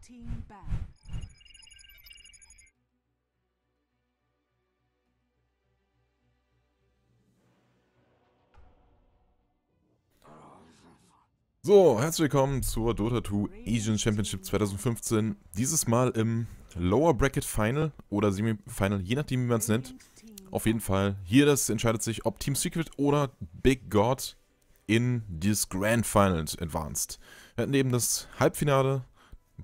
team back. So, herzlich willkommen zur Dota 2 Asian Championship 2015. Dieses Mal im Lower Bracket Final oder Semifinal, je nachdem wie man es nennt. Auf jeden Fall, hier das entscheidet sich, ob Team Secret oder Big God in dieses Grand Finals advanced. Wir hatten eben das Halbfinale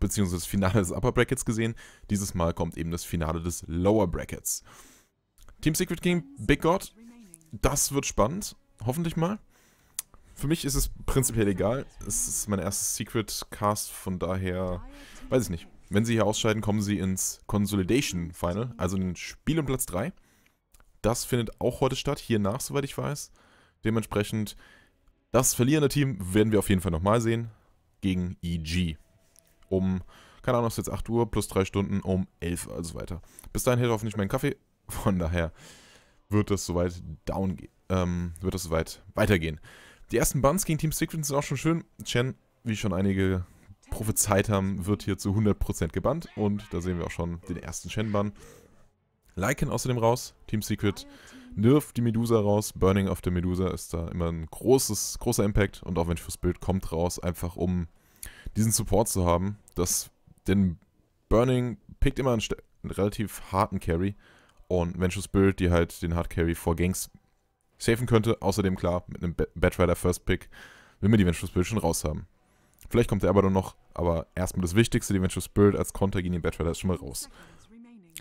beziehungsweise das Finale des Upper Brackets gesehen. Dieses Mal kommt eben das Finale des Lower Brackets. Team Secret gegen Big God, das wird spannend, hoffentlich mal. Für mich ist es prinzipiell egal. Es ist mein erstes Secret-Cast, von daher weiß ich nicht. Wenn sie hier ausscheiden, kommen sie ins Consolidation Final, also ein Spiel um Platz 3. Das findet auch heute statt, hier nach, soweit ich weiß. Dementsprechend, das verlierende Team werden wir auf jeden Fall nochmal sehen gegen EG um, keine Ahnung, es ist jetzt 8 Uhr, plus 3 Stunden um 11 Uhr, also weiter. Bis dahin hält hoffentlich mein Kaffee, von daher wird das soweit down ähm, wird das soweit weitergehen. Die ersten Buns gegen Team Secret sind auch schon schön. Chen, wie schon einige prophezeit haben, wird hier zu 100% gebannt und da sehen wir auch schon den ersten Chen-Bann. Lycan außerdem raus, Team Secret nirft die Medusa raus, Burning auf der Medusa ist da immer ein großes, großer Impact und auch wenn ich fürs Bild kommt raus, einfach um diesen Support zu haben, dass, denn Burning pickt immer einen, einen relativ harten Carry und Ventures Spirit, die halt den Hard Carry vor Gangs safen könnte. Außerdem, klar, mit einem Batrider First Pick will man die Ventures Spirit schon raus haben. Vielleicht kommt der aber dann noch, aber erstmal das Wichtigste, die Ventures Spirit als Konter gegen den Batrider ist schon mal raus. Wir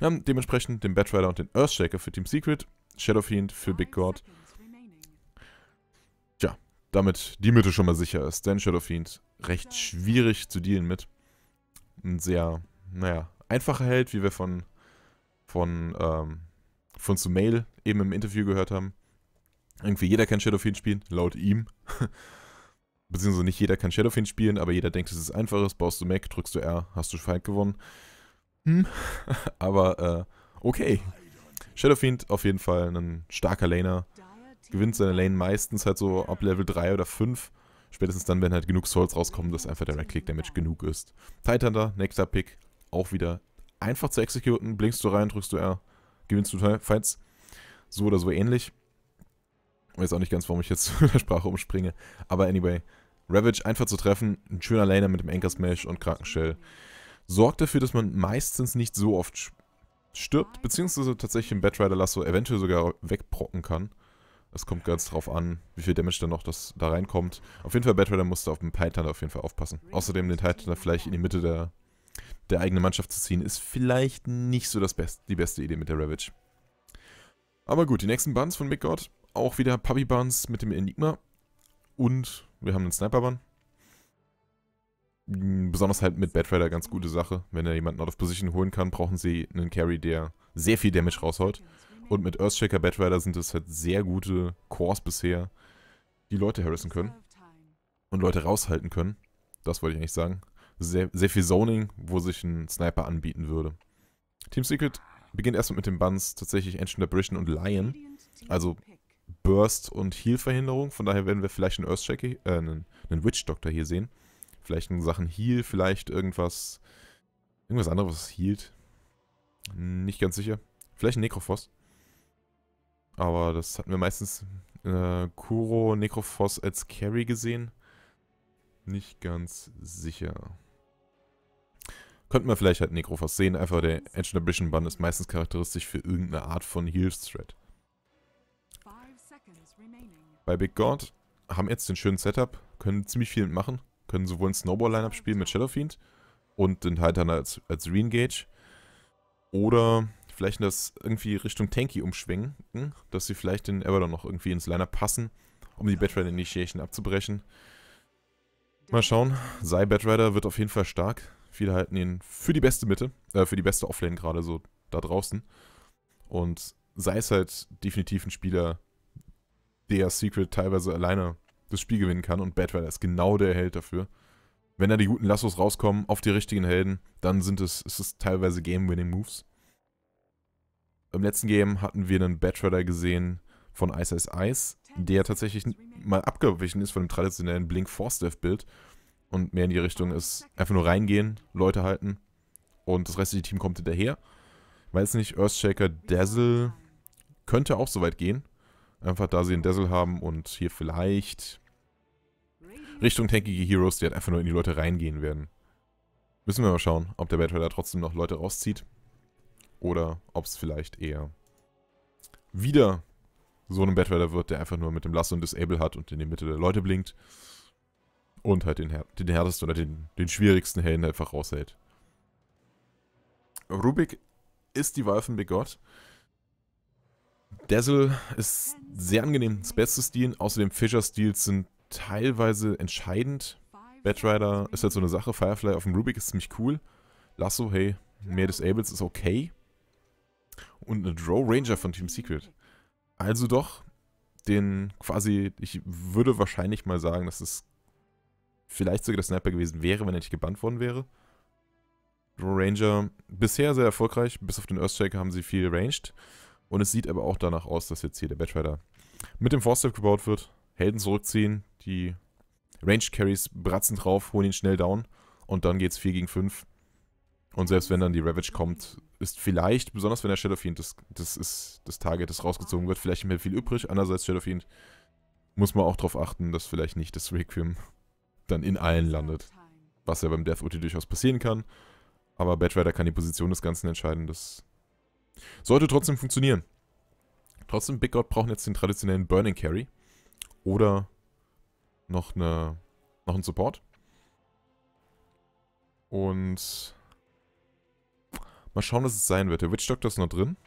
ähm, haben dementsprechend den Batrider und den Earthshaker für Team Secret, Shadow Fiend für Big God damit die Mitte schon mal sicher ist. Denn Shadow Fiend recht schwierig zu dealen mit. Ein sehr, naja, einfacher Held, wie wir von, von, ähm, von Sumail eben im Interview gehört haben. Irgendwie jeder kann Shadow Fiend spielen, laut ihm. Beziehungsweise nicht jeder kann Shadow Fiend spielen, aber jeder denkt, es ist einfaches. Baust du Mac, drückst du R, hast du Feind gewonnen. Hm. aber äh, okay. Fiend auf jeden Fall ein starker Laner gewinnt seine Lane meistens halt so ab Level 3 oder 5. Spätestens dann, wenn halt genug Souls rauskommen, dass einfach der Right-Click-Damage genug ist. Titan da, nächster Pick, auch wieder einfach zu executen. Blinkst du rein, drückst du R, gewinnst du Fights. So oder so ähnlich. weiß auch nicht ganz, warum ich jetzt in der Sprache umspringe. Aber anyway, Ravage einfach zu treffen, ein schöner Laner mit dem Anchor Smash und Krankenshell. Sorgt dafür, dass man meistens nicht so oft stirbt, beziehungsweise tatsächlich im Batrider Lasso eventuell sogar wegprocken kann. Es kommt ganz drauf an, wie viel Damage dann noch das da reinkommt. Auf jeden Fall, Batrider musste auf den Titan auf jeden Fall aufpassen. Außerdem den Titan vielleicht in die Mitte der, der eigenen Mannschaft zu ziehen, ist vielleicht nicht so das Best, die beste Idee mit der Ravage. Aber gut, die nächsten Buns von Midgard. Auch wieder Puppy Buns mit dem Enigma. Und wir haben einen Sniper Bun. Hm, besonders halt mit Batrider ganz gute Sache. Wenn er jemanden out of position holen kann, brauchen sie einen Carry, der sehr viel Damage rausholt. Und mit Earthshaker Batrider sind es halt sehr gute Cores bisher, die Leute harassen können und Leute raushalten können. Das wollte ich eigentlich sagen. Sehr, sehr viel Zoning, wo sich ein Sniper anbieten würde. Team Secret beginnt erstmal mit den Buns tatsächlich Ancient Apparition und Lion. Also Burst und Heal-Verhinderung. Von daher werden wir vielleicht einen Earthshaker, äh, einen, einen Witch doktor hier sehen. Vielleicht in Sachen Heal, vielleicht irgendwas, irgendwas anderes, was healt. Nicht ganz sicher. Vielleicht ein Necrophos. Aber das hatten wir meistens äh, Kuro, Necrophos als Carry gesehen. Nicht ganz sicher. Könnten wir vielleicht halt Necrophos sehen, einfach der Ancient Ambition Bun ist meistens charakteristisch für irgendeine Art von Heal Threat. Bei Big God haben jetzt den schönen Setup, können ziemlich viel mitmachen. können sowohl ein Snowball-Lineup spielen mit Shadowfiend und den Titan als, als Reengage oder vielleicht das irgendwie Richtung Tanky umschwenken, hm? dass sie vielleicht den Everdon noch irgendwie ins Liner passen, um die Batrider Initiation abzubrechen. Mal schauen. Sei Batrider wird auf jeden Fall stark. Viele halten ihn für die beste Mitte, äh, für die beste Offlane gerade so da draußen. Und Sei es halt definitiv ein Spieler, der Secret teilweise alleine das Spiel gewinnen kann und Batrider ist genau der Held dafür. Wenn da die guten Lassos rauskommen auf die richtigen Helden, dann sind es, ist es teilweise Game-Winning-Moves. Im letzten Game hatten wir einen Batrider gesehen von Ice Ice Ice, der tatsächlich mal abgewichen ist von dem traditionellen Blink Force Death Bild und mehr in die Richtung ist einfach nur reingehen, Leute halten und das restliche Team kommt hinterher. Weiß nicht, Earthshaker Dazzle könnte auch so weit gehen. Einfach da sie einen Dazzle haben und hier vielleicht Richtung tankige Heroes, die halt einfach nur in die Leute reingehen werden. Müssen wir mal schauen, ob der Batrider trotzdem noch Leute rauszieht. Oder ob es vielleicht eher wieder so ein Batrider wird, der einfach nur mit dem Lasso und Disable hat und in die Mitte der Leute blinkt. Und halt den, Her den härtesten oder den, den schwierigsten Helden einfach raushält. Rubik ist die Wahl von Dazzle ist sehr angenehm ins beste Stil. Außerdem Fischer stils sind teilweise entscheidend. Batrider ist halt so eine Sache. Firefly auf dem Rubik ist ziemlich cool. Lasso, hey, mehr Disables ist okay und eine Draw Ranger von Team Secret. Also doch den quasi, ich würde wahrscheinlich mal sagen, dass es vielleicht sogar der Sniper gewesen wäre, wenn er nicht gebannt worden wäre. Draw Ranger bisher sehr erfolgreich, bis auf den Earthshaker haben sie viel ranged. Und es sieht aber auch danach aus, dass jetzt hier der Batrider mit dem Force-Step gebaut wird. Helden zurückziehen, die Range Carries bratzen drauf, holen ihn schnell down und dann geht es 4 gegen 5. Und selbst wenn dann die Ravage kommt, ist vielleicht, besonders wenn der Shadowfiend, das, das ist das Target, das rausgezogen wird, vielleicht mehr viel übrig. Andererseits Shadow Fiend muss man auch darauf achten, dass vielleicht nicht das Requiem dann in allen landet. Was ja beim Death Ulti durchaus passieren kann. Aber Batrider kann die Position des Ganzen entscheiden. Das sollte trotzdem funktionieren. Trotzdem, Big God brauchen jetzt den traditionellen Burning Carry. Oder noch, eine, noch einen Support. Und Mal schauen, was es sein wird. Der Witch Doctor ist noch drin.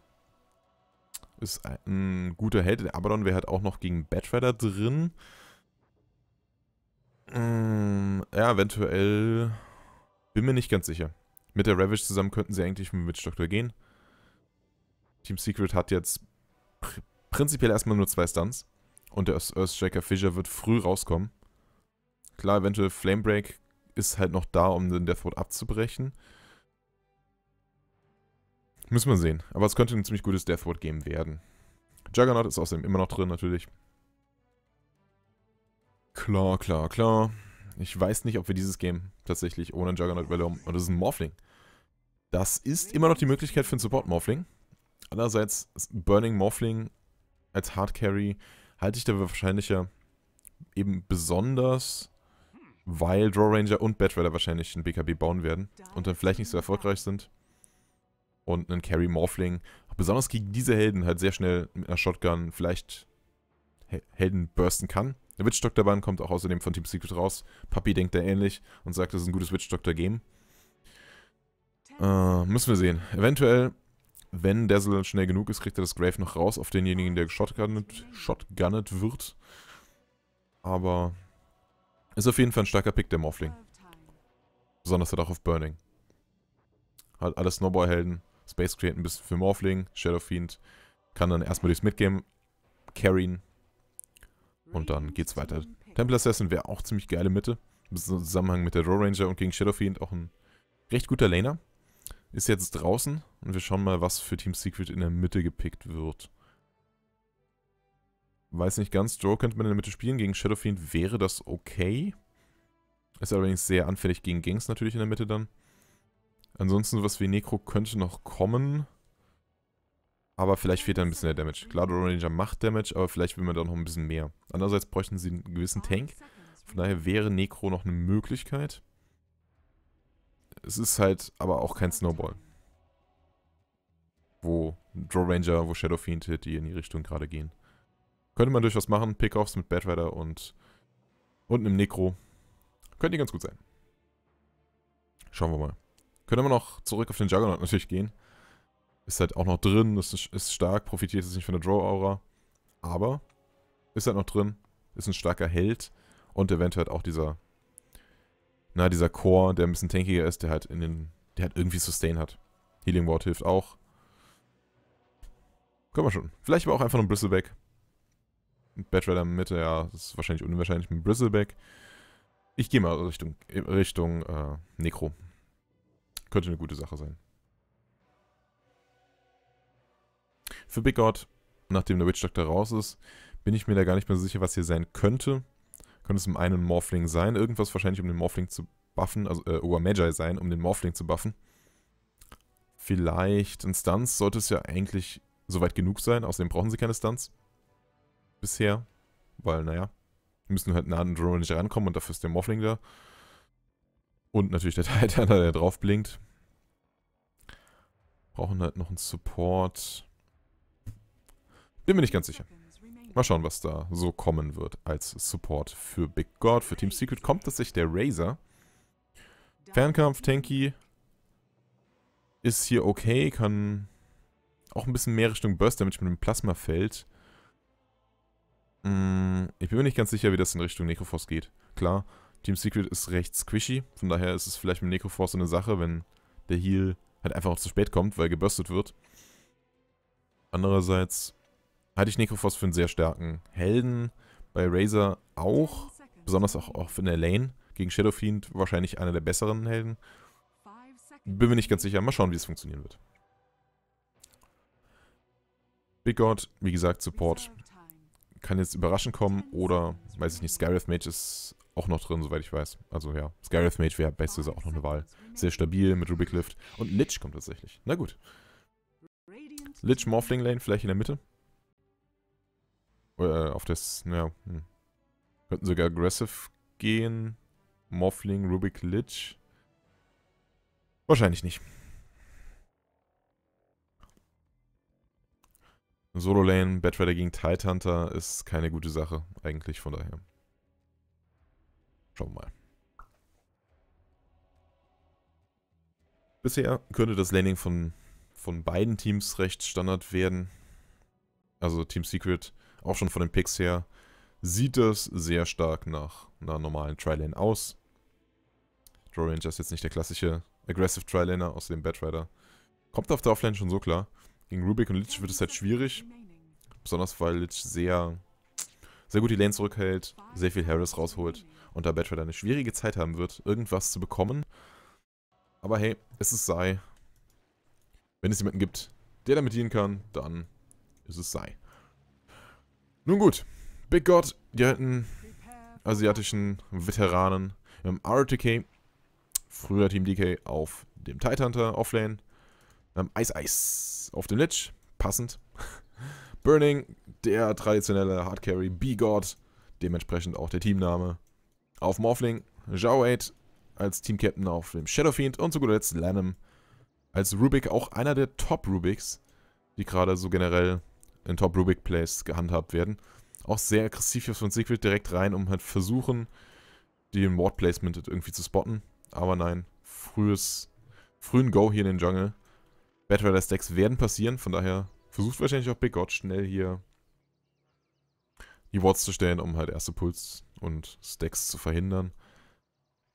Ist ein guter Held. Der Abaddon wäre halt auch noch gegen Batrider drin. Hm, ja, eventuell... Bin mir nicht ganz sicher. Mit der Ravage zusammen könnten sie eigentlich mit dem Witch Doctor gehen. Team Secret hat jetzt pr prinzipiell erstmal nur zwei Stunts. Und der Earthstriker Fissure wird früh rauskommen. Klar, eventuell Flamebreak ist halt noch da, um den Deathwood abzubrechen. Müssen wir sehen. Aber es könnte ein ziemlich gutes Deathward Game werden. Juggernaut ist außerdem immer noch drin, natürlich. Klar, klar, klar. Ich weiß nicht, ob wir dieses Game tatsächlich ohne Juggernaut überleben. Und das ist ein Morphling. Das ist immer noch die Möglichkeit für einen Support-Morphling. Andererseits, Burning Morphling als Hard Carry halte ich dafür wahrscheinlicher eben besonders, weil Draw Ranger und Batrider wahrscheinlich einen BKB bauen werden und dann vielleicht nicht so erfolgreich sind und einen Carry Morphling. Besonders gegen diese Helden halt sehr schnell mit einer Shotgun vielleicht Helden bursten kann. Der Witch Doctor Bann kommt auch außerdem von Team Secret raus. Papi denkt da ähnlich und sagt, das ist ein gutes Witch Doctor Game. Äh, müssen wir sehen. Eventuell, wenn Dazzle schnell genug ist, kriegt er das Grave noch raus auf denjenigen, der shotgunnet, shotgunnet wird. Aber ist auf jeden Fall ein starker Pick, der Morphling. Besonders halt auch auf Burning. Halt alle Snowball-Helden. Space Create ein bisschen für Morphling, Shadow Fiend. Kann dann erstmal durchs Midgame carryen. Und dann geht's weiter. Temple Assassin wäre auch ziemlich geile Mitte. Im Zusammenhang mit der Draw Ranger und gegen Shadow Fiend auch ein recht guter Laner. Ist jetzt draußen und wir schauen mal, was für Team Secret in der Mitte gepickt wird. Weiß nicht ganz, Draw könnte man in der Mitte spielen. Gegen Shadow Fiend wäre das okay. Ist allerdings sehr anfällig gegen Gangs natürlich in der Mitte dann. Ansonsten was wie Necro könnte noch kommen. Aber vielleicht fehlt da ein bisschen der Damage. Klar, der Ranger macht Damage, aber vielleicht will man da noch ein bisschen mehr. Andererseits bräuchten sie einen gewissen Tank. Von daher wäre Necro noch eine Möglichkeit. Es ist halt aber auch kein Snowball. Wo Draw Ranger, wo Shadow Fiend, die in die Richtung gerade gehen. Könnte man durchaus machen. Pickoffs mit Batrider und, und einem Necro. Könnte ganz gut sein. Schauen wir mal. Können wir noch zurück auf den Juggernaut natürlich gehen. Ist halt auch noch drin, ist, ist stark, profitiert jetzt nicht von der Draw-Aura. Aber ist halt noch drin, ist ein starker Held und eventuell auch dieser, na, dieser Core, der ein bisschen tankiger ist, der halt in den, der halt irgendwie Sustain hat. Healing Ward hilft auch. Können wir schon. Vielleicht aber auch einfach nur ein Bristleback. Batrider in Mitte, ja, das ist wahrscheinlich unwahrscheinlich mit Bristleback. Ich gehe mal Richtung, Richtung äh, Necro könnte eine gute Sache sein. Für Big God, nachdem der Witch Doctor raus ist, bin ich mir da gar nicht mehr so sicher, was hier sein könnte. Könnte es im einen Morphling sein, irgendwas wahrscheinlich, um den Morphling zu buffen, also äh, oder Magi sein, um den Morphling zu buffen. Vielleicht ein Stunts sollte es ja eigentlich soweit genug sein, außerdem brauchen sie keine Stunts. Bisher, weil naja, wir müssen halt nah an den Drone nicht rankommen und dafür ist der Morphling da. Und natürlich der Titan, der drauf blinkt. Brauchen halt noch einen Support. Bin mir nicht ganz sicher. Mal schauen, was da so kommen wird als Support für Big God. Für Team Secret kommt tatsächlich der Razer. Fernkampf, Tanky ist hier okay, kann auch ein bisschen mehr Richtung Burst Damage mit dem Plasma fällt. Mm, ich bin mir nicht ganz sicher, wie das in Richtung Necroforce geht. Klar, Team Secret ist recht squishy, von daher ist es vielleicht mit Necroforce so eine Sache, wenn der Heal halt einfach auch zu spät kommt, weil gebürstet wird. Andererseits halte ich Necrophos für einen sehr starken Helden. Bei Razor auch. Besonders auch, auch in der Lane. Gegen Shadowfiend wahrscheinlich einer der besseren Helden. Bin mir nicht ganz sicher. Mal schauen, wie es funktionieren wird. Big God, wie gesagt, Support. Kann jetzt überraschend kommen oder, weiß ich nicht, Skyrath Mage ist auch noch drin, soweit ich weiß. Also ja, Scarlet Mage wäre beste, ist auch noch eine Wahl. Sehr stabil mit Rubik Lift. Und Lich kommt tatsächlich. Na gut. Lich Morphling Lane, vielleicht in der Mitte. Oder äh, auf das, naja. hm. Könnten sogar Aggressive gehen. Morphling, Rubik Lich. Wahrscheinlich nicht. Solo Lane, Batrider gegen Tidehunter ist keine gute Sache, eigentlich, von daher. Schauen wir mal. Bisher könnte das Landing von, von beiden Teams recht Standard werden. Also Team Secret, auch schon von den Picks her, sieht das sehr stark nach einer normalen Tri-Lane aus. Draw Ranger ist jetzt nicht der klassische Aggressive Tri-Laner, dem Batrider. Kommt auf der Offlane schon so klar. Gegen Rubik und Lich wird es halt schwierig. Besonders weil Lich sehr sehr gut die Lane zurückhält, sehr viel Harris rausholt und da Batrider eine schwierige Zeit haben wird, irgendwas zu bekommen. Aber hey, es ist Sai. Wenn es jemanden gibt, der damit dienen kann, dann ist es Sai. Nun gut, Big God, die alten asiatischen Veteranen im RTK, früher Team DK auf dem Tidehunter Offlane, ähm, Ice Ice auf dem Lich, passend. Burning, der traditionelle Hardcarry, B-God, dementsprechend auch der Teamname. Auf Morphling, Zhao 8 als Teamcaptain auf dem Shadowfiend und zu guter Letzt Lanham als Rubik, auch einer der Top-Rubiks, die gerade so generell in Top-Rubik-Plays gehandhabt werden. Auch sehr aggressiv hier von Siegfried direkt rein, um halt versuchen, den Ward-Placement irgendwie zu spotten. Aber nein, frühes, frühen Go hier in den Jungle. Battle Stacks werden passieren, von daher Versucht wahrscheinlich auch Big Odd schnell hier die Wards zu stellen, um halt erste Puls und Stacks zu verhindern.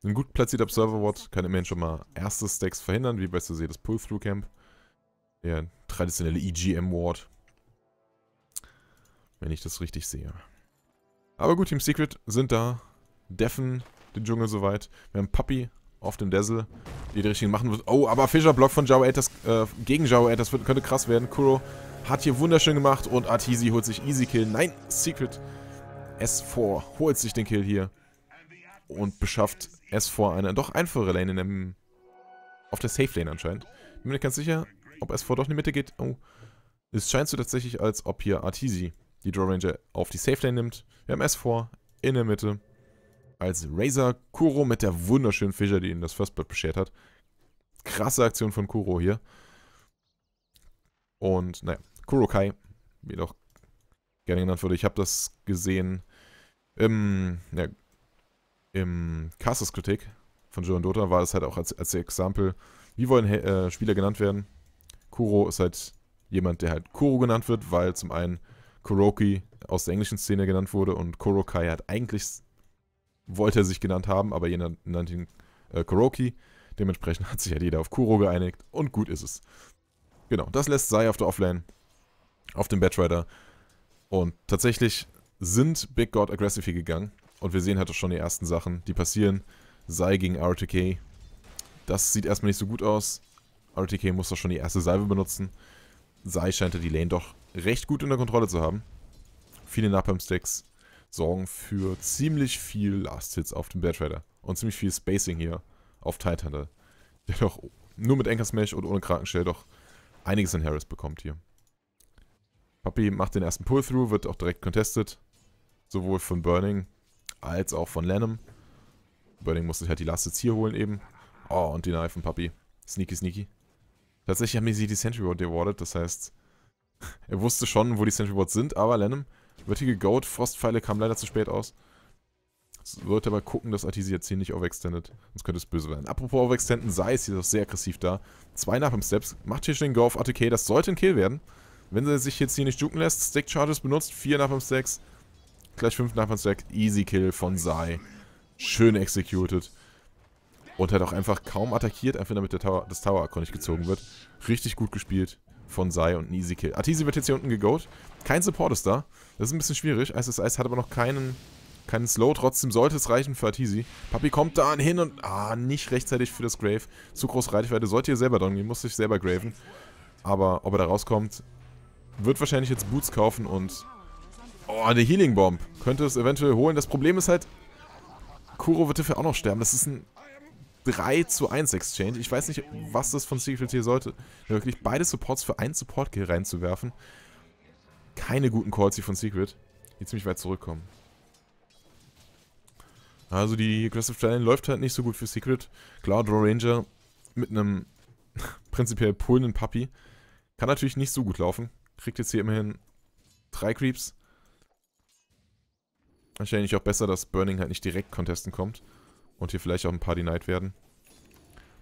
Ein gut platzierter Observer Ward kann immerhin schon mal erste Stacks verhindern, wie bei seht, das Pull-Through Camp. Der traditionelle EGM Ward. Wenn ich das richtig sehe. Aber gut, Team Secret sind da. Deffen den Dschungel soweit. Wir haben Puppy auf dem Dazzle, die die richtigen machen wird. Oh, aber Fischer-Block von Jao 8, äh, gegen Jao 8, könnte krass werden. Kuro hat hier wunderschön gemacht und Artisi holt sich Easy Kill. Nein, Secret S4 holt sich den Kill hier. Und beschafft S4 eine doch einfache Lane in dem, auf der Safe Lane anscheinend. Ich bin mir nicht ganz sicher, ob S4 doch in die Mitte geht. Oh, es scheint so tatsächlich, als ob hier Artisi die Draw Ranger auf die Safe Lane nimmt. Wir haben S4 in der Mitte. Als Razor Kuro mit der wunderschönen Fischer, die ihnen das First Blood beschert hat. Krasse Aktion von Kuro hier. Und naja, Kurokai, wie auch gerne genannt wurde. Ich habe das gesehen im, ja, im Casas Kritik von Joe Dota war es halt auch als, als Exempel, wie wollen äh, Spieler genannt werden. Kuro ist halt jemand, der halt Kuro genannt wird, weil zum einen Kuroki aus der englischen Szene genannt wurde und Kurokai hat eigentlich, wollte er sich genannt haben, aber jeder nannte ihn äh, Kuroki. Dementsprechend hat sich halt jeder auf Kuro geeinigt und gut ist es. Genau, das lässt Sai auf der Offline auf dem Batrider. Und tatsächlich sind Big God aggressiv hier gegangen. Und wir sehen halt auch schon die ersten Sachen, die passieren. Sei gegen RTK. Das sieht erstmal nicht so gut aus. RTK muss doch schon die erste Salve benutzen. Sei scheint die Lane doch recht gut unter Kontrolle zu haben. Viele Napalm-Sticks sorgen für ziemlich viel Last-Hits auf dem Batrider. Und ziemlich viel Spacing hier auf Titanhunter. Der doch nur mit Anchor Smash und ohne Krakenstell doch einiges in Harris bekommt hier. Papi macht den ersten Pull-Through, wird auch direkt contestet. Sowohl von Burning als auch von Lenham. Burning muss sich halt die Last jetzt hier holen eben. Oh, und Deny von Papi. Sneaky, sneaky. Tatsächlich haben sie die Sentry Ward gewarded, das heißt, er wusste schon, wo die Sentry Wards sind, aber Lenham wird hier gegoat. Frostpfeile kam leider zu spät aus. Sollte aber gucken, dass Artisi jetzt hier nicht overextendet, sonst könnte es böse werden. Apropos overextenden, Sei ist hier doch sehr aggressiv da. Zwei nach im Steps, macht hier schon den Go auf ATK, das sollte ein Kill werden. Wenn sie sich jetzt hier nicht juken lässt, Stack Charges benutzt, 4 nach 5 Stacks, gleich 5 nach 5 Stacks, easy kill von Sai. Schön executed. Und hat auch einfach kaum attackiert, einfach damit der Tower, das Tower Akku nicht gezogen wird. Richtig gut gespielt von Sai und ein easy kill. Artisi wird jetzt hier unten gegoat. Kein Support ist da. Das ist ein bisschen schwierig. Ice is Ice hat aber noch keinen, keinen Slow. Trotzdem sollte es reichen für Artisi. Papi kommt da hin und... Ah, nicht rechtzeitig für das Grave. Zu groß Reichweite. Sollte ihr selber down gehen. Muss sich selber graven. Aber ob er da rauskommt, wird wahrscheinlich jetzt Boots kaufen und... Oh, eine Healing Bomb. Könnte es eventuell holen. Das Problem ist halt, Kuro wird dafür auch noch sterben. Das ist ein 3 zu 1 Exchange. Ich weiß nicht, was das von Secret hier sollte. Wirklich beide Supports für einen Support-Kill reinzuwerfen. Keine guten Calls hier von Secret. Die ziemlich weit zurückkommen. Also die Aggressive Challenge läuft halt nicht so gut für Secret. Klar, Draw Ranger mit einem prinzipiell pullenden Puppy kann natürlich nicht so gut laufen. Kriegt jetzt hier immerhin drei Creeps. Wahrscheinlich auch besser, dass Burning halt nicht direkt contesten kommt. Und hier vielleicht auch ein paar denied werden.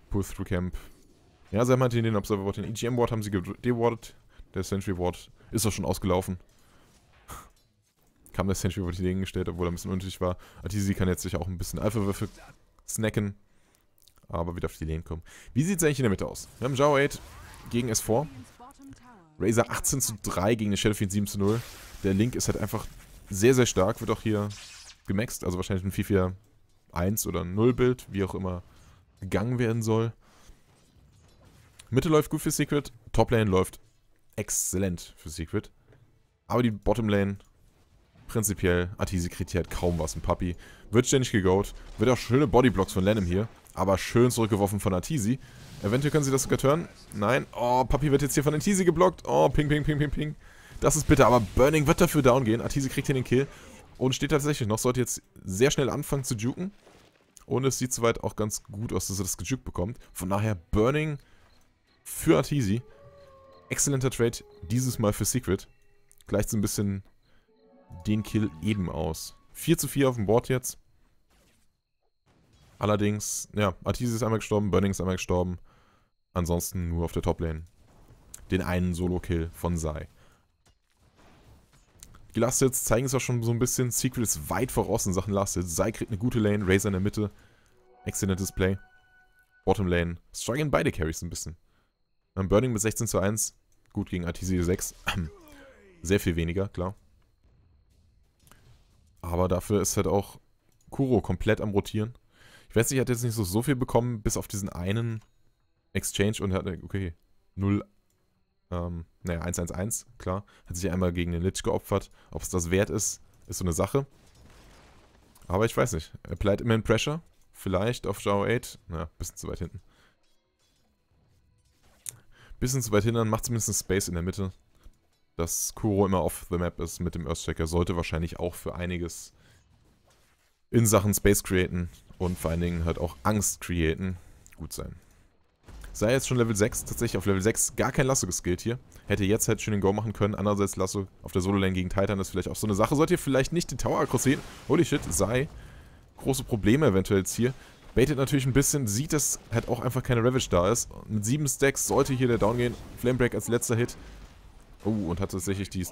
Pull-Through-Camp. Ja, sie haben halt den Observer Ward, den EGM Ward haben sie gewardet. Der Sentry Ward ist doch schon ausgelaufen. Kam der Sentry Ward hier gestellt, obwohl er ein bisschen unnötig war. Artisi kann jetzt sicher auch ein bisschen Alpha-Würfe snacken. Aber wieder auf die Lane kommen. Wie sieht es eigentlich in der Mitte aus? Wir haben Zhao 8 gegen S4. Razer 18 zu 3 gegen den Shadowfiend 7 zu 0. Der Link ist halt einfach sehr, sehr stark. Wird auch hier gemaxt. Also wahrscheinlich ein 4-4-1 oder 0-Bild, wie auch immer gegangen werden soll. Mitte läuft gut für Secret. Top Lane läuft exzellent für Secret. Aber die Bottom Lane prinzipiell, Atisi kriegt hier halt kaum was. Ein Papi wird ständig gegoat. Wird auch schöne Bodyblocks von Lenem hier. Aber schön zurückgeworfen von Atisi. Eventuell können sie das sogar turnen. Nein. Oh, Papi wird jetzt hier von Antisi geblockt. Oh, ping, ping, ping, ping, ping. Das ist bitter, aber Burning wird dafür down gehen. Antisi kriegt hier den Kill. Und steht tatsächlich noch. Sollte jetzt sehr schnell anfangen zu juken. Und es sieht soweit auch ganz gut aus, dass er das gejukt bekommt. Von daher Burning für Artisi. Exzellenter Trade, dieses Mal für Secret. Gleicht so ein bisschen den Kill eben aus. 4 zu 4 auf dem Board jetzt. Allerdings, ja, Artisi ist einmal gestorben, Burning ist einmal gestorben. Ansonsten nur auf der Toplane. Den einen Solo-Kill von Sai. Die Last Hits zeigen es auch schon so ein bisschen. Secret ist weit voraus in Sachen Last Hits. Sai kriegt eine gute Lane, Razor in der Mitte. Exzellentes Play. Bottom Lane. Strugglen beide Carries ein bisschen. Dann ähm, Burning mit 16 zu 1. Gut gegen ATC 6. Sehr viel weniger, klar. Aber dafür ist halt auch Kuro komplett am Rotieren. Ich weiß nicht, er hat jetzt nicht so, so viel bekommen, bis auf diesen einen Exchange und hat, okay, 0, ähm, naja, 111, klar. Hat sich einmal gegen den Lich geopfert. Ob es das wert ist, ist so eine Sache. Aber ich weiß nicht. Applied immerhin Pressure. Vielleicht auf Zhao 8. naja, bisschen zu weit hinten. Bisschen zu weit hindern, macht zumindest Space in der Mitte. Dass Kuro immer off the map ist mit dem Earthchecker, sollte wahrscheinlich auch für einiges in Sachen Space createn und vor allen Dingen halt auch Angst createn gut sein. Sei jetzt schon Level 6, tatsächlich auf Level 6 gar kein Lasso geskillt hier. Hätte jetzt halt schön den Go machen können. Andererseits Lasso auf der Solo-Lane gegen Titan ist vielleicht auch so eine Sache. Sollt ihr vielleicht nicht den Tower sehen. Holy shit, Sei. Große Probleme eventuell jetzt hier. Baitet natürlich ein bisschen, sieht, dass halt auch einfach keine Ravage da ist. Mit 7 Stacks sollte hier der Down gehen. Flamebreak als letzter Hit. Oh, und hat tatsächlich die...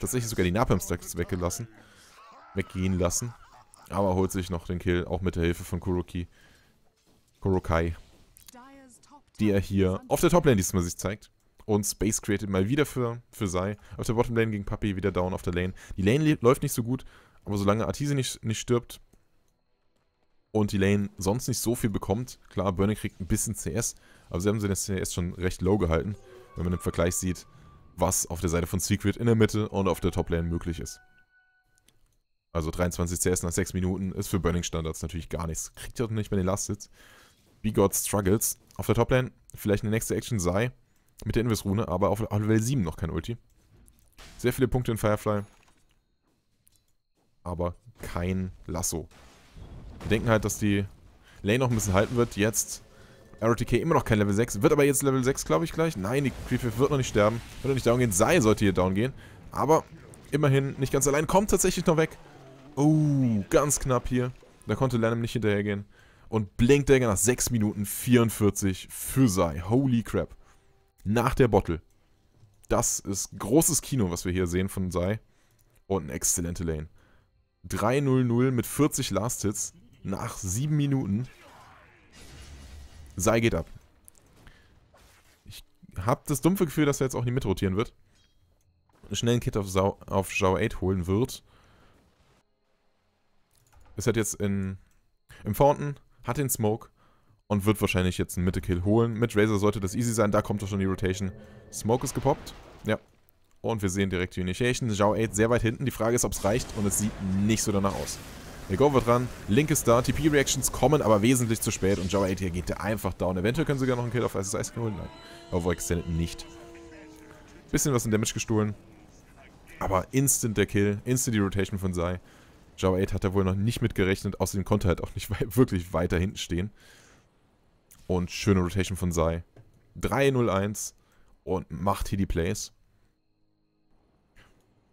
Tatsächlich sogar die Napalm-Stacks weggelassen. Weggehen lassen. Aber holt sich noch den Kill, auch mit der Hilfe von Kuroki. Kurokai die er hier auf der Toplane diesmal sich zeigt. Und Space Created mal wieder für, für Sai. Auf der Bottom Lane gegen Papi wieder down auf der Lane. Die Lane läuft nicht so gut, aber solange Artise nicht, nicht stirbt und die Lane sonst nicht so viel bekommt, klar, Burning kriegt ein bisschen CS, aber sie haben sie das CS schon recht low gehalten, wenn man im Vergleich sieht, was auf der Seite von Secret in der Mitte und auf der Toplane möglich ist. Also 23 CS nach 6 Minuten ist für Burning Standards natürlich gar nichts. Kriegt ja nicht mehr den Last-Sitz. Bigot struggles. Auf der Toplane vielleicht eine nächste Action sei mit der Invis-Rune, aber auf, Level 7 noch kein Ulti. Sehr viele Punkte in Firefly, aber kein Lasso. Wir denken halt, dass die Lane noch ein bisschen halten wird. Jetzt RTK immer noch kein Level 6. Wird aber jetzt Level 6, glaube ich, gleich. Nein, die Creepwave wird noch nicht sterben. Wird noch nicht down gehen. Sei sollte hier down gehen. Aber immerhin nicht ganz allein. Kommt tatsächlich noch weg. Oh, ganz knapp hier. Da konnte Lanham nicht hinterhergehen. Und Blink Dagger nach 6 Minuten 44 für Sai. Holy crap. Nach der Bottle. Das ist großes Kino, was wir hier sehen von Sai. Und eine exzellente Lane. 3-0-0 mit 40 Last Hits nach 7 Minuten. Sai geht ab. Ich habe das dumpfe Gefühl, dass er jetzt auch nicht mitrotieren wird. Schnell einen Kit auf, Sau auf Zhao 8 holen wird. Es hat jetzt in, im Fountain hat den Smoke und wird wahrscheinlich jetzt einen Mitte-Kill holen. Mit Razor sollte das easy sein, da kommt doch schon die Rotation. Smoke ist gepoppt, ja. Und wir sehen direkt die Initiation. Zhao 8 sehr weit hinten, die Frage ist, ob es reicht und es sieht nicht so danach aus. Der Go wird dran, Link ist da, TP-Reactions kommen aber wesentlich zu spät und Zhao 8 hier geht der einfach down. Eventuell können sie sogar noch einen Kill auf Ice Ice holen, nein. Aber Extended nicht. Bisschen was in Damage gestohlen, aber instant der Kill, instant die Rotation von Sai. Java 8 hat er wohl noch nicht mitgerechnet, außerdem konnte er halt auch nicht wirklich weiter hinten stehen. Und schöne Rotation von Sai. 3-0-1 und macht hier die Plays.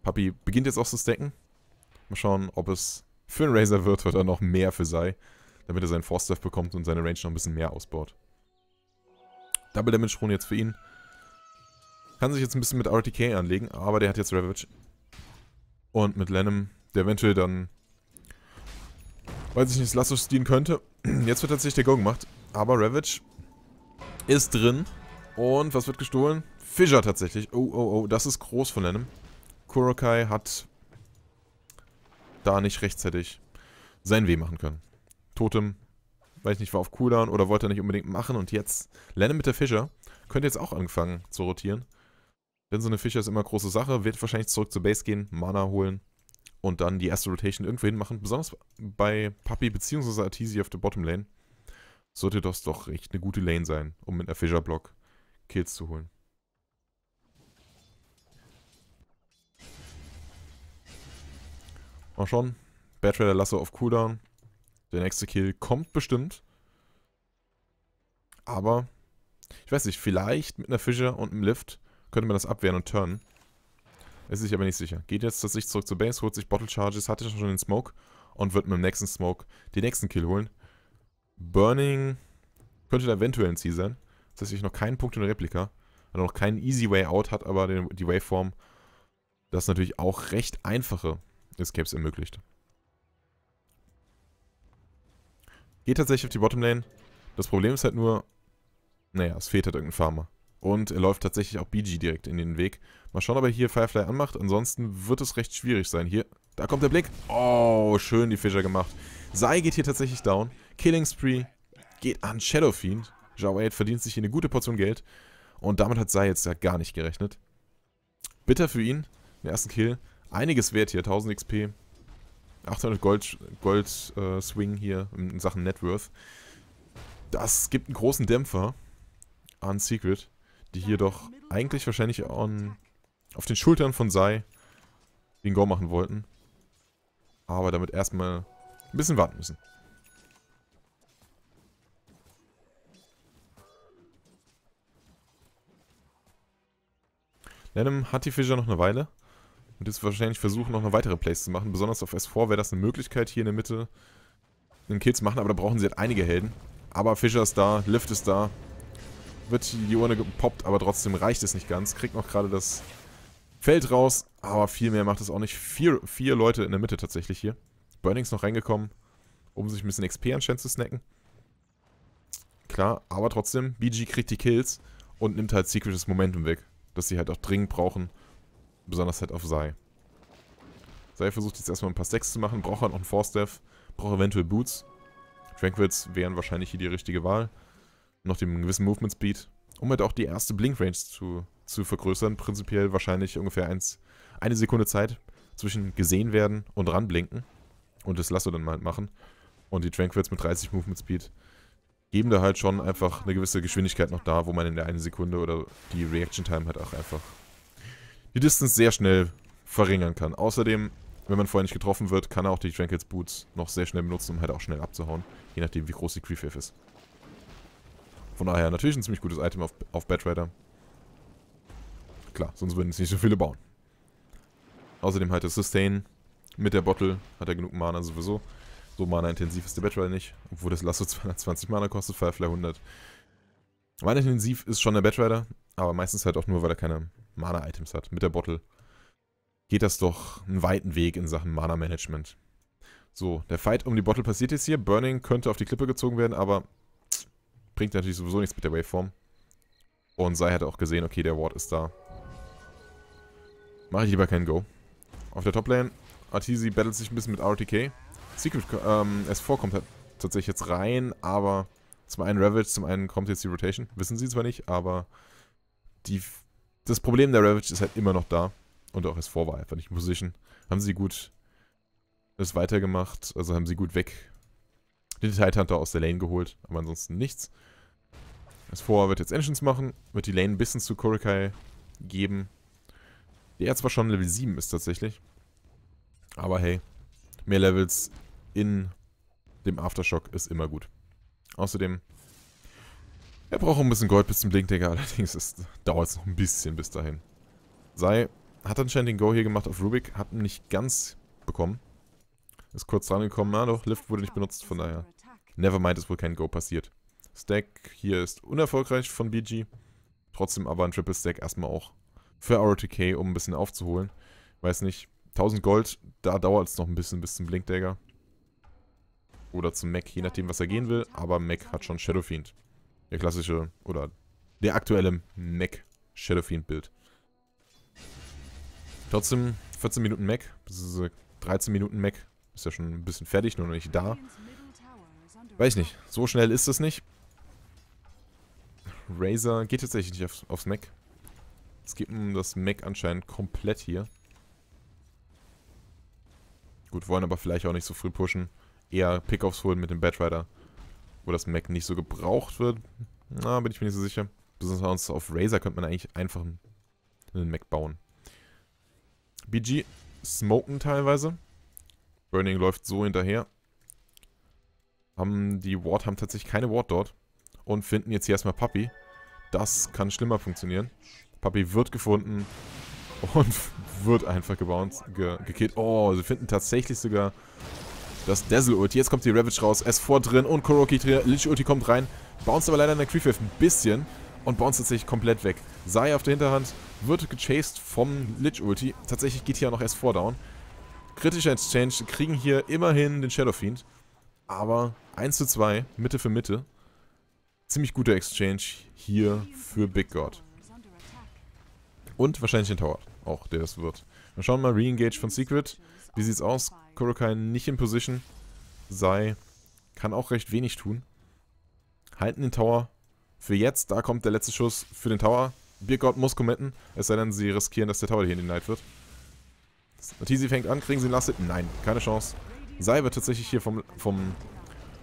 Papi beginnt jetzt auch zu stacken. Mal schauen, ob es für einen Razer wird oder noch mehr für Sai, damit er seinen Force bekommt und seine Range noch ein bisschen mehr ausbaut. Double Damage Rune jetzt für ihn. Kann sich jetzt ein bisschen mit RTK anlegen, aber der hat jetzt Ravage. Und mit Lenem der eventuell dann, weiß ich nicht, Lasso dienen könnte. Jetzt wird tatsächlich der Go gemacht, aber Ravage ist drin. Und was wird gestohlen? Fischer tatsächlich. Oh, oh, oh, das ist groß von einem. Kurokai hat da nicht rechtzeitig sein Weh machen können. Totem, weiß ich nicht, war auf Cooldown oder wollte er nicht unbedingt machen. Und jetzt Lennon mit der Fischer. Könnte jetzt auch anfangen zu rotieren. Denn so eine Fischer ist immer große Sache. Wird wahrscheinlich zurück zur Base gehen, Mana holen und dann die erste Rotation irgendwo hinmachen. Besonders bei Papi bzw. Artisi auf der Bottom Lane sollte das doch echt eine gute Lane sein, um mit einer Fischer Block Kills zu holen. Mal schon. Batrider lasse auf Cooldown. Der nächste Kill kommt bestimmt. Aber, ich weiß nicht, vielleicht mit einer Fischer und einem Lift könnte man das abwehren und turnen. Ist sich aber nicht sicher. Geht jetzt tatsächlich zurück zur Base, holt sich Bottle Charges, hatte schon den Smoke und wird mit dem nächsten Smoke den nächsten Kill holen. Burning könnte da eventuell ein Ziel sein. Das heißt, ich noch keinen Punkt in der Replika. Also noch keinen Easy Way Out hat, aber den, die Waveform das natürlich auch recht einfache Escapes ermöglicht. Geht tatsächlich auf die Bottom Lane. Das Problem ist halt nur, naja, es fehlt halt irgendein Farmer und er läuft tatsächlich auch BG direkt in den Weg. Mal schauen, ob er hier Firefly anmacht. Ansonsten wird es recht schwierig sein. Hier, da kommt der Blick. Oh, schön die Fischer gemacht. Sai geht hier tatsächlich down. Killing Spree geht an Shadow Shadowfiend. Jawade verdient sich hier eine gute Portion Geld. Und damit hat Sai jetzt ja gar nicht gerechnet. Bitter für ihn. Den ersten Kill. Einiges wert hier. 1000 XP. 800 Gold, Gold äh, Swing hier in Sachen Net Worth. Das gibt einen großen Dämpfer an Secret die hier doch eigentlich wahrscheinlich on, auf den Schultern von Sai den Go machen wollten. Aber damit erstmal ein bisschen warten müssen. Lenem hat die Fischer noch eine Weile und jetzt wahrscheinlich versuchen, noch eine weitere Place zu machen. Besonders auf S4 wäre das eine Möglichkeit, hier in der Mitte einen Kill zu machen, aber da brauchen sie halt einige Helden. Aber Fischer ist da, Lift ist da, wird die Urne gepoppt, aber trotzdem reicht es nicht ganz. Kriegt noch gerade das Feld raus, aber viel mehr macht es auch nicht. Vier, vier Leute in der Mitte tatsächlich hier. Burnings noch reingekommen, um sich ein bisschen XP anscheinend zu snacken. Klar, aber trotzdem, BG kriegt die Kills und nimmt halt Secretes Momentum weg, das sie halt auch dringend brauchen, besonders halt auf Sai. Sai versucht jetzt erstmal ein paar Stacks zu machen, braucht halt noch einen force Death, braucht eventuell Boots. Tranquils wären wahrscheinlich hier die richtige Wahl noch dem gewissen Movement Speed, um halt auch die erste Blink Range zu, zu vergrößern. Prinzipiell wahrscheinlich ungefähr eins, eine Sekunde Zeit zwischen gesehen werden und ranblinken. Und das lasst du dann mal halt machen. Und die Tranquils mit 30 Movement Speed geben da halt schon einfach eine gewisse Geschwindigkeit noch da, wo man in der einen Sekunde oder die Reaction Time halt auch einfach die Distance sehr schnell verringern kann. Außerdem, wenn man vorher nicht getroffen wird, kann er auch die Tranquils Boots noch sehr schnell benutzen, um halt auch schnell abzuhauen. Je nachdem, wie groß die Creep ist. Von daher natürlich ein ziemlich gutes Item auf, auf Batrider. Klar, sonst würden es nicht so viele bauen. Außerdem halt das Sustain mit der Bottle hat er genug Mana sowieso. So Mana-intensiv ist der Batrider nicht, obwohl das Lasso 220 Mana kostet, Firefly 100. Mana-intensiv ist schon der Batrider, aber meistens halt auch nur, weil er keine Mana-Items hat. Mit der Bottle geht das doch einen weiten Weg in Sachen Mana-Management. So, der Fight um die Bottle passiert jetzt hier. Burning könnte auf die Klippe gezogen werden, aber bringt natürlich sowieso nichts mit der Waveform. Und Sai hat auch gesehen, okay, der Ward ist da. Mache ich lieber kein Go. Auf der Toplane, Artisi battelt sich ein bisschen mit RTK. Secret ähm, S4 kommt halt tatsächlich jetzt rein, aber zum einen Ravage, zum einen kommt jetzt die Rotation. Wissen sie zwar nicht, aber die, das Problem der Ravage ist halt immer noch da. Und auch S4 war einfach nicht in Position. Haben sie gut es weitergemacht, also haben sie gut weg den Titanter aus der Lane geholt, aber ansonsten nichts. Das Vorhaar wird jetzt Engines machen, wird die Lane ein bisschen zu Korekai geben. Der zwar schon Level 7 ist tatsächlich. Aber hey, mehr Levels in dem Aftershock ist immer gut. Außerdem, er braucht auch ein bisschen Gold bis zum Blinkdecker, allerdings dauert es noch ein bisschen bis dahin. Sei hat anscheinend den Go hier gemacht auf Rubik, hat ihn nicht ganz bekommen. Ist kurz dran gekommen, na doch, Lift wurde nicht benutzt, von daher. Nevermind ist wohl kein Go passiert. Stack hier ist unerfolgreich von BG. Trotzdem aber ein Triple Stack erstmal auch für RTK, um ein bisschen aufzuholen. Weiß nicht, 1000 Gold, da dauert es noch ein bisschen bis zum Blinkdagger. Oder zum Mac, je nachdem, was er gehen will. Aber Mac hat schon Shadowfiend. Der klassische, oder der aktuelle Mac Shadowfiend-Bild. Trotzdem 14 Minuten Mac, 13 Minuten Mac. Ist ja schon ein bisschen fertig, nur noch nicht da. Weiß nicht, so schnell ist es nicht. Razer geht tatsächlich nicht aufs, aufs Mac. Es gibt um das Mac anscheinend komplett hier. Gut, wollen aber vielleicht auch nicht so früh pushen. Eher Pickoffs holen mit dem Batrider. Wo das Mac nicht so gebraucht wird. Na, bin ich mir nicht so sicher. Besonders auf Razer könnte man eigentlich einfach einen Mac bauen. BG smoken teilweise. Burning läuft so hinterher. Haben die Ward haben tatsächlich keine Ward dort. Und finden jetzt hier erstmal Puppy. Das kann schlimmer funktionieren. Papi wird gefunden und wird einfach gebounced, ge gekillt. Oh, sie finden tatsächlich sogar das Dazzle-Ulti. Jetzt kommt die Ravage raus, S4 drin und Kuroki drin. Lich-Ulti kommt rein, bounced aber leider in der Creepwave ein bisschen und bounced tatsächlich komplett weg. Sai auf der Hinterhand wird gechased vom Lich-Ulti. Tatsächlich geht hier auch noch S4 down. Kritischer Exchange, kriegen hier immerhin den Shadow Fiend. Aber 1 zu 2, Mitte für Mitte ziemlich guter Exchange hier für Big God. Und wahrscheinlich den Tower auch, der es wird. Wir schauen mal, Reengage von Secret. Wie sieht's aus? Korokai nicht in Position. Sei kann auch recht wenig tun. Halten den Tower. Für jetzt, da kommt der letzte Schuss für den Tower. Big God muss committen, es sei denn, sie riskieren, dass der Tower hier in den Night wird. Natisi fängt an, kriegen sie einen Lasset? Nein, keine Chance. Sei wird tatsächlich hier vom, vom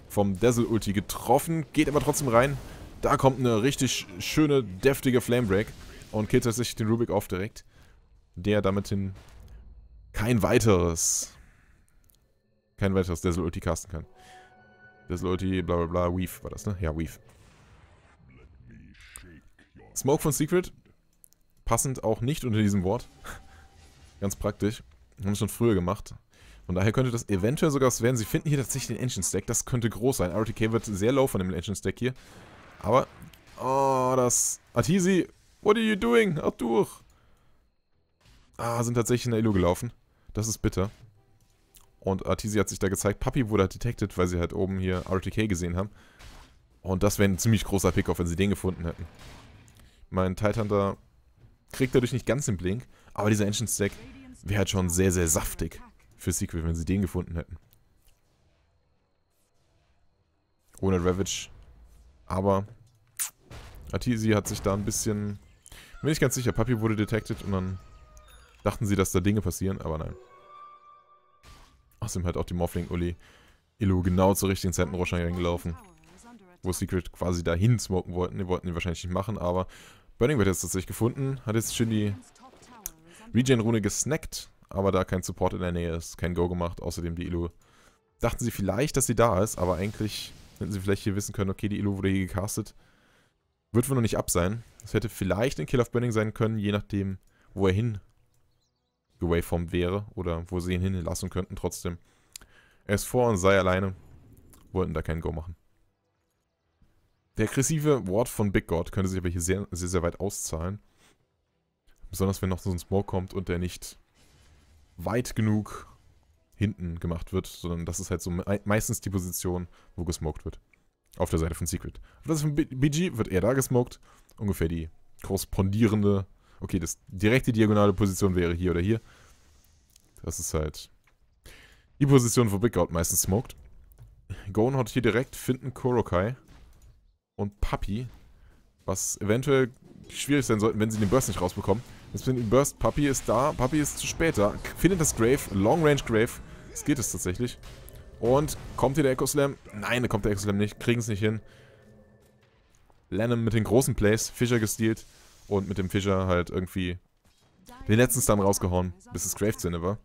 vom Dazzle Ulti getroffen, geht aber trotzdem rein. Da kommt eine richtig schöne, deftige Flame Break und killt tatsächlich den Rubik auf direkt. Der damit hin kein weiteres, kein weiteres Dazzle Ulti casten kann. Dazzle Ulti, bla bla bla, Weave war das, ne? Ja, Weave. Smoke von Secret, passend auch nicht unter diesem Wort. Ganz praktisch. Haben wir schon früher gemacht. Von daher könnte das eventuell sogar was werden. Sie finden hier tatsächlich den Engine Stack. Das könnte groß sein. RTK wird sehr low von dem Engine Stack hier. Aber, oh, das... Atisi, what are you doing? durch. Ah, sind tatsächlich in der Elo gelaufen. Das ist bitter. Und Artisi hat sich da gezeigt. Papi wurde halt detected, weil sie halt oben hier RTK gesehen haben. Und das wäre ein ziemlich großer Pickoff, wenn sie den gefunden hätten. Mein Titan da kriegt dadurch nicht ganz den Blink, aber dieser Engine Stack wäre halt schon sehr, sehr saftig für Sequel, wenn sie den gefunden hätten. Ohne Ravage. Aber Atisi hat sich da ein bisschen... Bin ich ganz sicher, Papi wurde detected und dann dachten sie, dass da Dinge passieren, aber nein. Außerdem hat auch die Morphling-Uli Illu genau zur richtigen Zeit in Rorschach reingelaufen. Wo Secret quasi dahin smoken wollten. Die wollten ihn wahrscheinlich nicht machen, aber Burning wird jetzt tatsächlich gefunden. Hat jetzt schön die Regen-Rune gesnackt aber da kein Support in der Nähe ist, kein Go gemacht, außerdem die Illu. Dachten sie vielleicht, dass sie da ist, aber eigentlich hätten sie vielleicht hier wissen können, okay, die Illu wurde hier gecastet. Wird wohl noch nicht ab sein. Es hätte vielleicht ein Kill of Burning sein können, je nachdem, wo er hin gewaveformt wäre oder wo sie ihn hinlassen könnten trotzdem. Er ist vor und sei alleine. Wollten da keinen Go machen. Der aggressive Ward von Big God könnte sich aber hier sehr, sehr, sehr weit auszahlen. Besonders wenn noch so ein Smoke kommt und der nicht weit genug hinten gemacht wird, sondern das ist halt so me meistens die Position, wo gesmoked wird. Auf der Seite von Secret. Auf der Seite von BG wird eher da gesmoked. Ungefähr die korrespondierende, okay, das direkte diagonale Position wäre hier oder hier. Das ist halt die Position, wo Big Out meistens smoked. Gon hat hier direkt, finden Korokai und Papi, was eventuell schwierig sein sollte, wenn sie den Burst nicht rausbekommen. Jetzt bin Burst. Puppy ist da. Puppy ist zu spät da. Findet das Grave. Long Range Grave. Das geht es tatsächlich. Und kommt hier der Echo Slam? Nein, da kommt der Echo Slam nicht. Kriegen es nicht hin. Lennon mit den großen Plays. Fischer gestealt. Und mit dem Fischer halt irgendwie den letzten Stun rausgehauen, bis das Grave zu Ende war.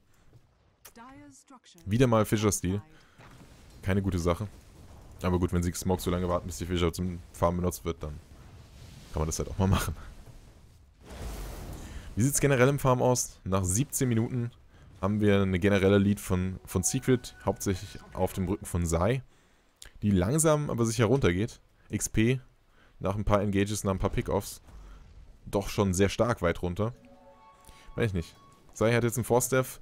Wieder mal Fischer-Stil. Keine gute Sache. Aber gut, wenn sie Smoke so lange warten, bis die Fischer zum Farmen benutzt wird, dann kann man das halt auch mal machen. Wie sieht es generell im Farm aus? Nach 17 Minuten haben wir eine generelle Lead von, von Secret, hauptsächlich auf dem Rücken von Sai, die langsam aber sicher runtergeht. XP nach ein paar Engages, nach ein paar Pickoffs doch schon sehr stark weit runter. Weiß ich nicht. Sai hat jetzt einen Force-Staff.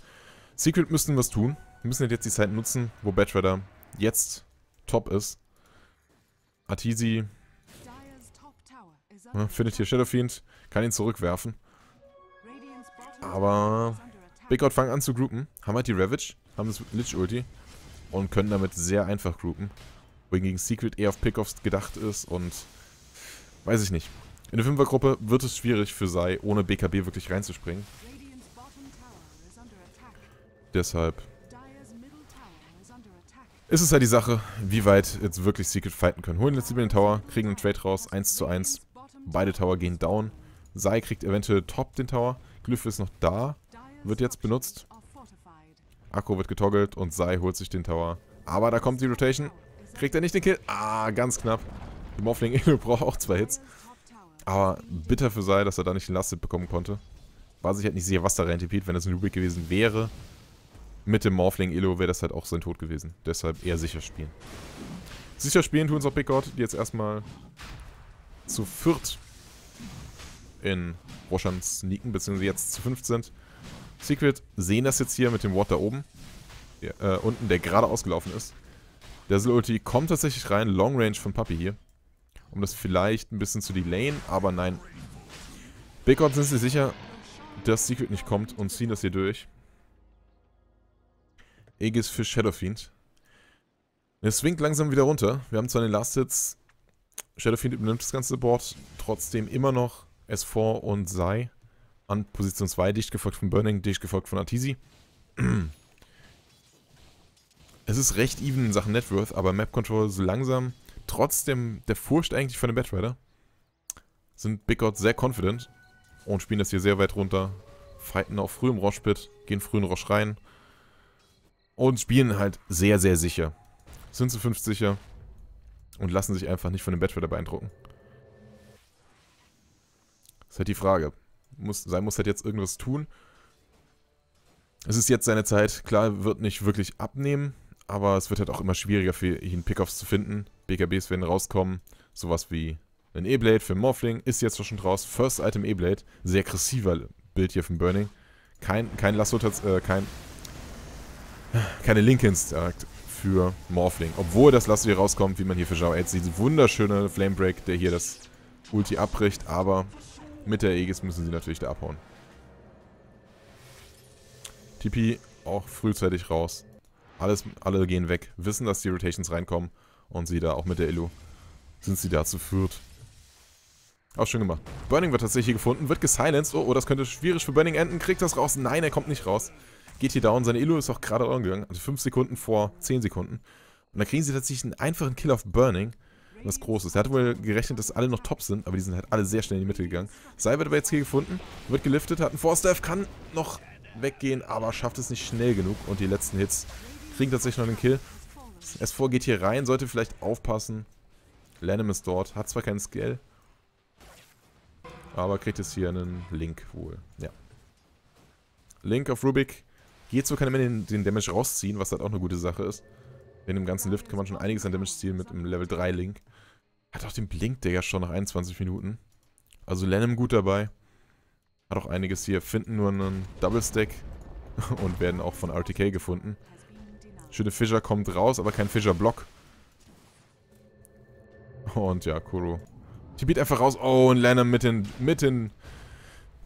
Secret müssten was tun. Wir müssen halt jetzt die Zeit nutzen, wo Batrider jetzt top ist. Artisi findet hier Shadowfiend, kann ihn zurückwerfen. Aber Big Bigod fangen an zu groupen, haben halt die Ravage, haben das Lich-Ulti und können damit sehr einfach groupen. Wohingegen Secret eher auf Pickoffs gedacht ist und weiß ich nicht. In der Fünfergruppe wird es schwierig für Sai, ohne BKB wirklich reinzuspringen. Deshalb ist es halt die Sache, wie weit jetzt wirklich Secret fighten können. Holen letztlich den Tower, kriegen einen Trade raus, 1 zu 1. Beide Tower gehen down. Sai kriegt eventuell top den Tower. Glyph ist noch da. Wird jetzt benutzt. Akku wird getoggelt und Sai holt sich den Tower. Aber da kommt die Rotation. Kriegt er nicht den Kill? Ah, ganz knapp. Die Morphling Eagle braucht auch zwei Hits. Aber bitter für Sai, dass er da nicht den Last-Hit bekommen konnte. War sich halt nicht sicher, was da reintipiert, wenn das ein Rubik gewesen wäre. Mit dem Morphling Elo wäre das halt auch sein Tod gewesen. Deshalb eher sicher spielen. Sicher spielen tun es auch Big God, die jetzt erstmal zu viert in Waschern sneaken, beziehungsweise jetzt zu fünf sind. Secret sehen das jetzt hier mit dem Ward da oben. Der, äh, unten, der gerade ausgelaufen ist. Der Ulti kommt tatsächlich rein, Long Range von Papi hier. Um das vielleicht ein bisschen zu delayen, aber nein. Big Odds sind sich sicher, dass Secret nicht kommt und ziehen das hier durch. Aegis für Shadowfiend. Es swingt langsam wieder runter. Wir haben zwar den Last Hits. Shadowfiend übernimmt das ganze Board. Trotzdem immer noch S4 und Sai an Position 2, dicht gefolgt von Burning, dicht gefolgt von Artisi. Es ist recht even in Sachen Networth, aber Map Control so langsam, trotz dem, der Furcht eigentlich von dem Batrider, sind Big God sehr confident und spielen das hier sehr weit runter, fighten auch früh im Rosh-Pit, gehen früh in Rosh rein und spielen halt sehr, sehr sicher. Sind zu 50 sicher und lassen sich einfach nicht von dem Batrider beeindrucken. Ist halt die Frage. Muss, sein muss halt jetzt irgendwas tun. Es ist jetzt seine Zeit. Klar, wird nicht wirklich abnehmen, aber es wird halt auch immer schwieriger für ihn, Pickoffs zu finden. BKBs werden rauskommen. Sowas wie ein E-Blade für Morphling ist jetzt schon draus. First Item E-Blade. Sehr aggressiver Bild hier vom Burning. Kein, kein Lasso, äh, kein... Keine Linkins für Morphling. Obwohl das Lasso hier rauskommt, wie man hier für Zhao 8 sieht. Wunderschöne Flame Break, der hier das Ulti abbricht, aber mit der Aegis müssen sie natürlich da abhauen. TP auch frühzeitig raus. Alles, alle gehen weg, wissen, dass die Rotations reinkommen und sie da auch mit der Illu sind sie dazu führt. Auch schön gemacht. Burning wird tatsächlich hier gefunden, wird gesilenced. Oh, oh, das könnte schwierig für Burning enden. Kriegt das raus? Nein, er kommt nicht raus. Geht hier down. Seine Illu ist auch gerade down gegangen. Also 5 Sekunden vor 10 Sekunden. Und dann kriegen sie tatsächlich einen einfachen Kill auf Burning was Großes. Er hatte wohl gerechnet, dass alle noch top sind, aber die sind halt alle sehr schnell in die Mitte gegangen. Sei wird aber jetzt hier gefunden, wird geliftet, hat einen Force Forstaff, kann noch weggehen, aber schafft es nicht schnell genug. Und die letzten Hits kriegen tatsächlich noch den Kill. S4 geht hier rein, sollte vielleicht aufpassen. Lanham ist dort, hat zwar keinen Skill, aber kriegt jetzt hier einen Link wohl. Ja. Link auf Rubik. Geht so, kann er mir den, den Damage rausziehen, was halt auch eine gute Sache ist. In dem ganzen Lift kann man schon einiges an Damage ziehen mit einem Level 3 Link. Hat auch den Blink, ja schon nach 21 Minuten. Also Lennem gut dabei. Hat auch einiges hier. Finden nur einen Double Stack und werden auch von RTK gefunden. Schöne Fischer kommt raus, aber kein Fischer-Block. Und ja, Kuro. Tibit einfach raus. Oh, und Lennem mit den, mit den,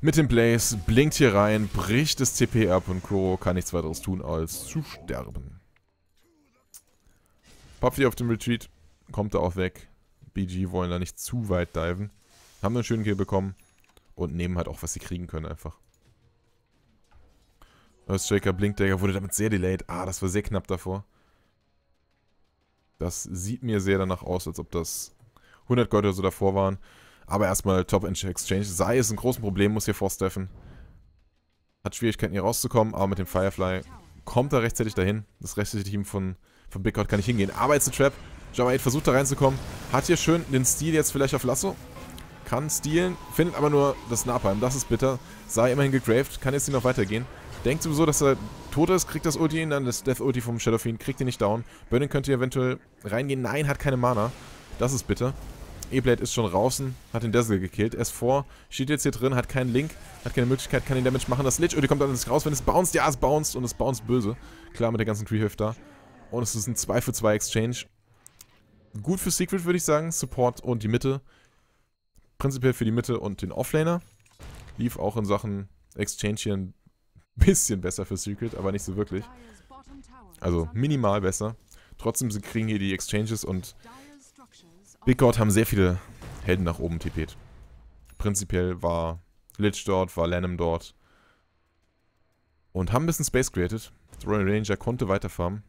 mit den Blaze blinkt hier rein, bricht das CP ab und Kuro kann nichts weiteres tun, als zu sterben. Puffy auf dem Retreat kommt da auch weg. BG wollen da nicht zu weit diven. Haben einen schönen Kill bekommen und nehmen halt auch, was sie kriegen können einfach. Earthshaker Blinkdagger wurde damit sehr delayed. Ah, das war sehr knapp davor. Das sieht mir sehr danach aus, als ob das 100 Gold oder so davor waren. Aber erstmal Top Exchange. Sei es ein großes Problem, muss hier vorsteffen. Hat Schwierigkeiten hier rauszukommen, aber mit dem Firefly kommt er rechtzeitig dahin. Das rechtzeitig Team von von Big Hot kann ich hingehen. Aber jetzt ein Trap. Java 8 versucht da reinzukommen. Hat hier schön den Stil jetzt vielleicht auf Lasso. Kann stealen, findet aber nur das Napalm. Das ist bitter. Sei immerhin gegraved, kann jetzt hier noch weitergehen. Denkt sowieso, dass er tot ist, kriegt das Ulti, dann das Death Ulti vom Shadowfiend, kriegt ihn nicht down. Burning könnte hier eventuell reingehen. Nein, hat keine Mana. Das ist bitter. E-Blade ist schon draußen, hat den Dazzle gekillt. S4 steht jetzt hier drin, hat keinen Link, hat keine Möglichkeit, kann den Damage machen. Das Lich, oh, die kommt dann nicht raus, wenn es bounced. Ja, es bounced und es bounced böse. Klar, mit der ganzen Treehöft da. Und oh, es ist ein 2 für 2 Exchange. Gut für Secret, würde ich sagen. Support und die Mitte. Prinzipiell für die Mitte und den Offlaner. Lief auch in Sachen Exchange hier ein bisschen besser für Secret, aber nicht so wirklich. Also minimal besser. Trotzdem sie kriegen hier die Exchanges und Big God haben sehr viele Helden nach oben tippet. Prinzipiell war Lich dort, war Lanham dort. Und haben ein bisschen Space created. Royal Ranger konnte weiterfarmen.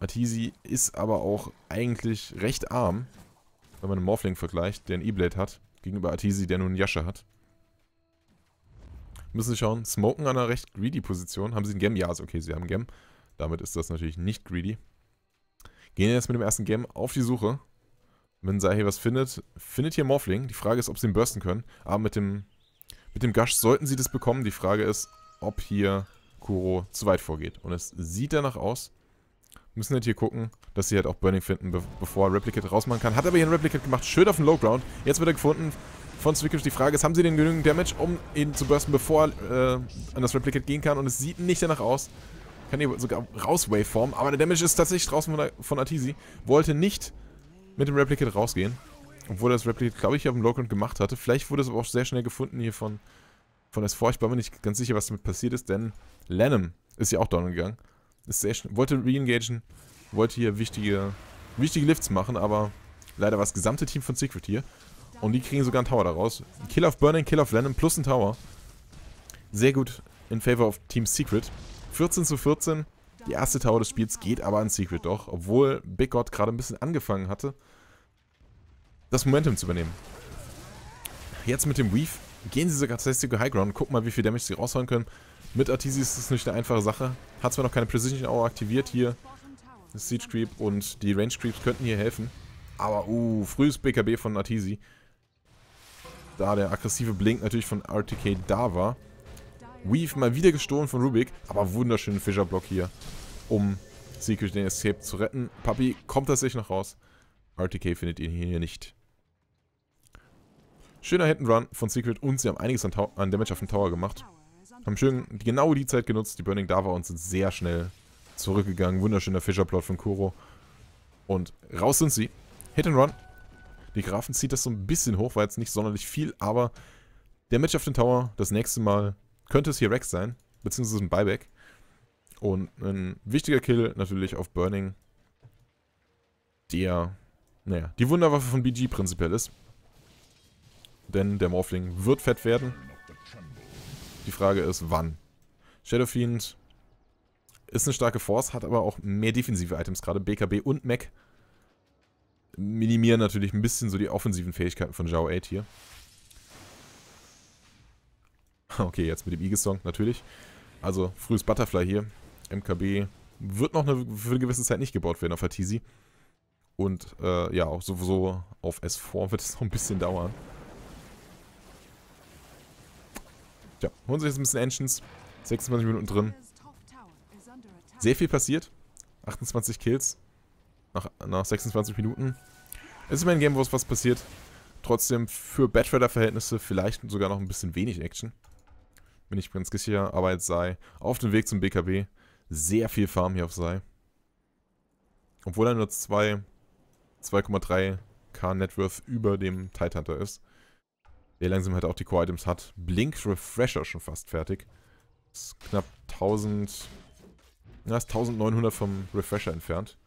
Matisi ist aber auch eigentlich recht arm, wenn man einen Morphling vergleicht, der ein E-Blade hat, gegenüber Atisi, der nur einen Yasha hat. Müssen Sie schauen, Smoken an einer recht greedy Position. Haben Sie einen Gem? Ja, ist okay, Sie haben einen Gem. Damit ist das natürlich nicht greedy. Gehen jetzt mit dem ersten Gem auf die Suche. Wenn Sahi was findet, findet hier Morphling. Die Frage ist, ob sie ihn bursten können. Aber mit dem, mit dem Gush sollten sie das bekommen. Die Frage ist, ob hier Kuro zu weit vorgeht. Und es sieht danach aus, Müssen halt hier gucken, dass sie halt auch Burning finden, be bevor Replicate rausmachen kann. Hat aber hier ein Replicate gemacht, schön auf dem Lowground. Jetzt wird er gefunden von Zwicklisch. Die Frage ist, haben sie den genügend Damage, um ihn zu bursten, bevor er äh, an das Replicate gehen kann? Und es sieht nicht danach aus. Kann hier sogar raus Waveform. Aber der Damage ist tatsächlich draußen von, der, von Artisi. Wollte nicht mit dem Replicate rausgehen. Obwohl das Replicate, glaube ich, auf dem Lowground gemacht hatte. Vielleicht wurde es aber auch sehr schnell gefunden hier von, von S4. Ich bin mir nicht ganz sicher, was damit passiert ist, denn Lanham ist ja auch down gegangen. Ist sehr schnell. Wollte reengagen, wollte hier wichtige, wichtige Lifts machen, aber leider war das gesamte Team von Secret hier. Und die kriegen sogar einen Tower daraus. Kill auf Burning, Kill auf Lennon plus ein Tower. Sehr gut in favor of Team Secret. 14 zu 14. Die erste Tower des Spiels geht aber an Secret doch, obwohl Big God gerade ein bisschen angefangen hatte, das Momentum zu übernehmen. Jetzt mit dem Weave gehen sie sogar tatsächlich High Ground. Gucken mal, wie viel Damage sie raushauen können. Mit Artisi ist das nicht eine einfache Sache. Hat zwar noch keine Precision Hour aktiviert hier. Siege Creep und die Range Creeps könnten hier helfen. Aber, uh, frühes BKB von Artisi. Da der aggressive Blink natürlich von RTK da war. Weave mal wieder gestohlen von Rubik. Aber wunderschönen Fischerblock hier, um Secret den Escape zu retten. Papi kommt tatsächlich noch raus. RTK findet ihn hier nicht. Schöner Hit Run von Secret und sie haben einiges an, Ta an Damage auf den Tower gemacht. Haben schön genau die Zeit genutzt, die Burning da war und sind sehr schnell zurückgegangen. Wunderschöner Fischerplot von Kuro. Und raus sind sie. Hit and Run. Die Grafen zieht das so ein bisschen hoch, war jetzt nicht sonderlich viel, aber der Match auf den Tower, das nächste Mal könnte es hier Rex sein, beziehungsweise ein Buyback. Und ein wichtiger Kill natürlich auf Burning, der, naja, die Wunderwaffe von BG prinzipiell ist. Denn der Morphling wird fett werden. Die Frage ist, wann? Shadow Fiend ist eine starke Force, hat aber auch mehr defensive Items gerade. BKB und Mech minimieren natürlich ein bisschen so die offensiven Fähigkeiten von Zhao 8 hier. Okay, jetzt mit dem Igesong, natürlich. Also, frühes Butterfly hier. MKB wird noch eine, für eine gewisse Zeit nicht gebaut werden auf Hatisi. Und äh, ja, auch sowieso auf S4 wird es noch ein bisschen dauern. Tja, holen sich jetzt ein bisschen Engines. 26 Minuten drin. Sehr viel passiert. 28 Kills. Nach, nach 26 Minuten. Es ist immer ein Game, wo es was passiert. Trotzdem für Batrider-Verhältnisse vielleicht sogar noch ein bisschen wenig Action. Bin ich ganz sicher, aber jetzt sei auf dem Weg zum BKB sehr viel Farm hier auf sei. Obwohl er nur 2,3k Networth über dem Tidehunter ist der langsam halt auch die Core-Items hat. Blink Refresher schon fast fertig. Ist knapp 1000, na, ist 1900 vom Refresher entfernt.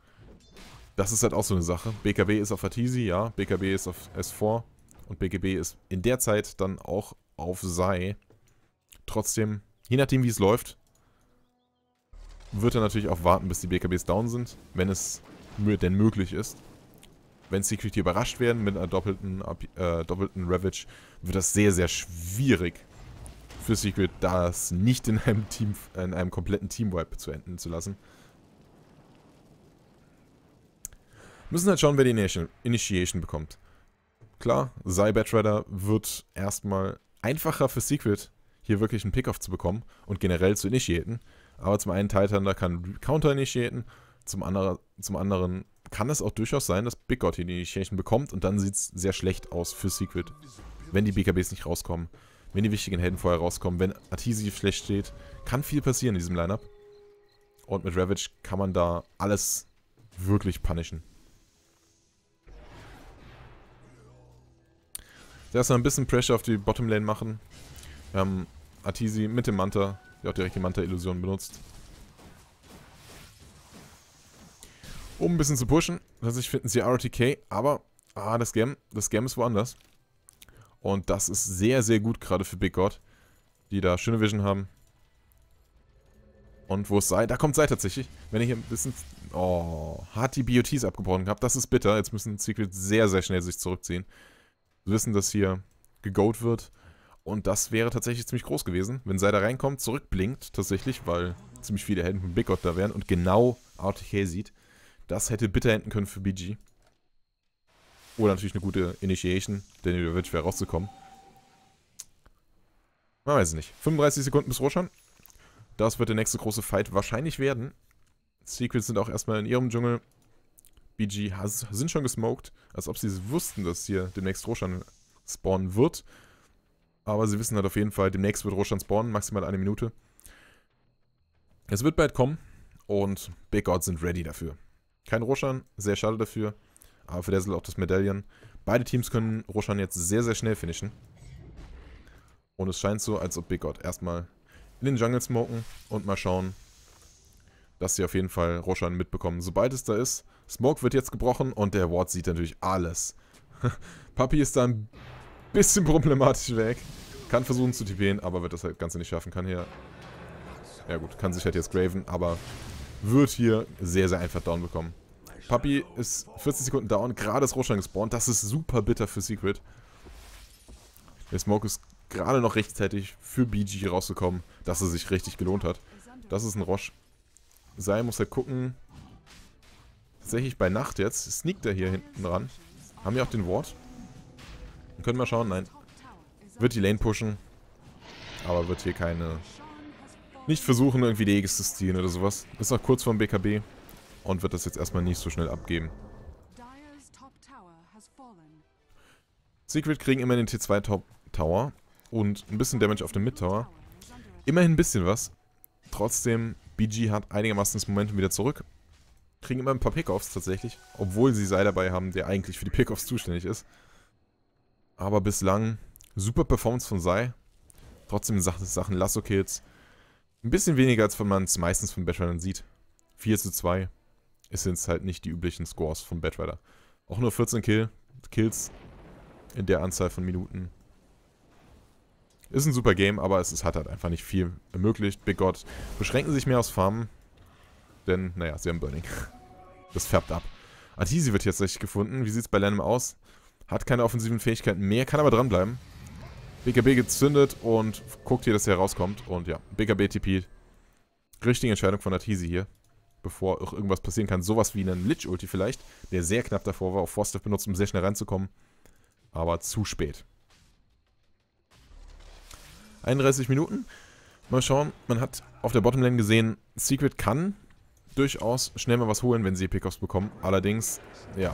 Das ist halt auch so eine Sache. BKB ist auf Fatisi, ja. BKB ist auf S4. Und BKB ist in der Zeit dann auch auf Sei. Trotzdem, je nachdem wie es läuft, wird er natürlich auch warten, bis die BKBs down sind. Wenn es denn möglich ist wenn Secret hier überrascht werden mit einer doppelten, äh, doppelten Ravage, wird das sehr, sehr schwierig für Secret, das nicht in einem Team, in einem kompletten Teamwipe zu enden zu lassen. Müssen halt schauen, wer die Initiation, bekommt. Klar, Sai wird erstmal einfacher für Secret, hier wirklich einen Pickoff zu bekommen und generell zu initiaten. Aber zum einen Titan da kann Counter initiaten, zum, andere, zum anderen kann es auch durchaus sein, dass Big God hier die Tierchen bekommt und dann sieht es sehr schlecht aus für Secret, wenn die BKBs nicht rauskommen, wenn die wichtigen Helden vorher rauskommen, wenn Atizi schlecht steht. Kann viel passieren in diesem Lineup. Und mit Ravage kann man da alles wirklich punishen. Erstmal ein bisschen Pressure auf die Bottom Lane machen. Wir haben ähm, Atizi mit dem Manta, der auch direkt die Manta-Illusion benutzt. um ein bisschen zu pushen. Tatsächlich finden sie RTK, aber ah, das Game, das Game ist woanders. Und das ist sehr, sehr gut gerade für Big God, die da schöne Vision haben. Und wo es sei, da kommt sei tatsächlich. Wenn ich hier ein bisschen... Oh, hat die BOTs abgebrochen gehabt. Das ist bitter. Jetzt müssen Secret sehr, sehr schnell sich zurückziehen. Wir wissen, dass hier gegoat wird. Und das wäre tatsächlich ziemlich groß gewesen, wenn Sei da reinkommt, zurückblinkt tatsächlich, weil ziemlich viele Helden von Big God da wären und genau RTK sieht. Das hätte bitter enden können für BG. Oder natürlich eine gute Initiation, denn ihr wird schwer rauszukommen. Man weiß es nicht. 35 Sekunden bis Roshan. Das wird der nächste große Fight wahrscheinlich werden. Secrets sind auch erstmal in ihrem Dschungel. BG has, sind schon gesmoked, als ob sie es wussten, dass hier demnächst Roshan spawnen wird. Aber sie wissen halt auf jeden Fall, demnächst wird Roshan spawnen, maximal eine Minute. Es wird bald kommen und Big Gods sind ready dafür. Kein Roshan, sehr schade dafür. Aber für Dazzle auch das Medaillon. Beide Teams können Roshan jetzt sehr, sehr schnell finishen. Und es scheint so, als ob Big God erstmal in den Jungle smoken und mal schauen, dass sie auf jeden Fall Roshan mitbekommen. Sobald es da ist, Smoke wird jetzt gebrochen und der Ward sieht natürlich alles. Papi ist da ein bisschen problematisch weg. Kann versuchen zu TPen, aber wird das halt Ganze nicht schaffen. Kann hier... Ja gut, kann sich halt jetzt graven, aber wird hier sehr, sehr einfach down bekommen. Papi ist 40 Sekunden down, gerade ist Roshan gespawnt. Das ist super bitter für Secret. Der Smoke ist gerade noch rechtzeitig für BG rauszukommen, dass er sich richtig gelohnt hat. Das ist ein Roche. Sei muss er gucken. Tatsächlich bei Nacht jetzt. Sneakt er hier hinten ran. Haben wir auch den Ward? Können wir schauen? Nein. Wird die Lane pushen. Aber wird hier keine nicht versuchen, irgendwie die Deges zu ziehen oder sowas. Ist noch kurz vorm BKB und wird das jetzt erstmal nicht so schnell abgeben. Secret kriegen immer den T2 Top Tower und ein bisschen Damage auf dem Mid Tower. Immerhin ein bisschen was. Trotzdem, BG hat einigermaßen das Momentum wieder zurück. Kriegen immer ein paar Pickoffs tatsächlich, obwohl sie Sei dabei haben, der eigentlich für die Pickoffs zuständig ist. Aber bislang super Performance von Sei. Trotzdem Sachen Lasso-Kills, ein bisschen weniger, als man es meistens von Batrider sieht. 4 zu 2 es sind halt nicht die üblichen Scores von Batrider. Auch nur 14 Kill, Kills in der Anzahl von Minuten. Ist ein super Game, aber es ist, hat halt einfach nicht viel ermöglicht. Big God beschränken sich mehr aufs Farmen, denn, naja, sie haben Burning. Das färbt ab. Artisi wird jetzt richtig gefunden. Wie sieht es bei Lanham aus? Hat keine offensiven Fähigkeiten mehr, kann aber dranbleiben. BKB gezündet und guckt hier, dass er rauskommt. Und ja, BKB TP. Richtige Entscheidung von der Teasy hier. Bevor auch irgendwas passieren kann. Sowas wie einen Lich-Ulti vielleicht, der sehr knapp davor war, auf Forstef benutzt, um sehr schnell reinzukommen. Aber zu spät. 31 Minuten. Mal schauen, man hat auf der Bottomlane gesehen, Secret kann durchaus schnell mal was holen, wenn sie Pickoffs bekommen. Allerdings, ja,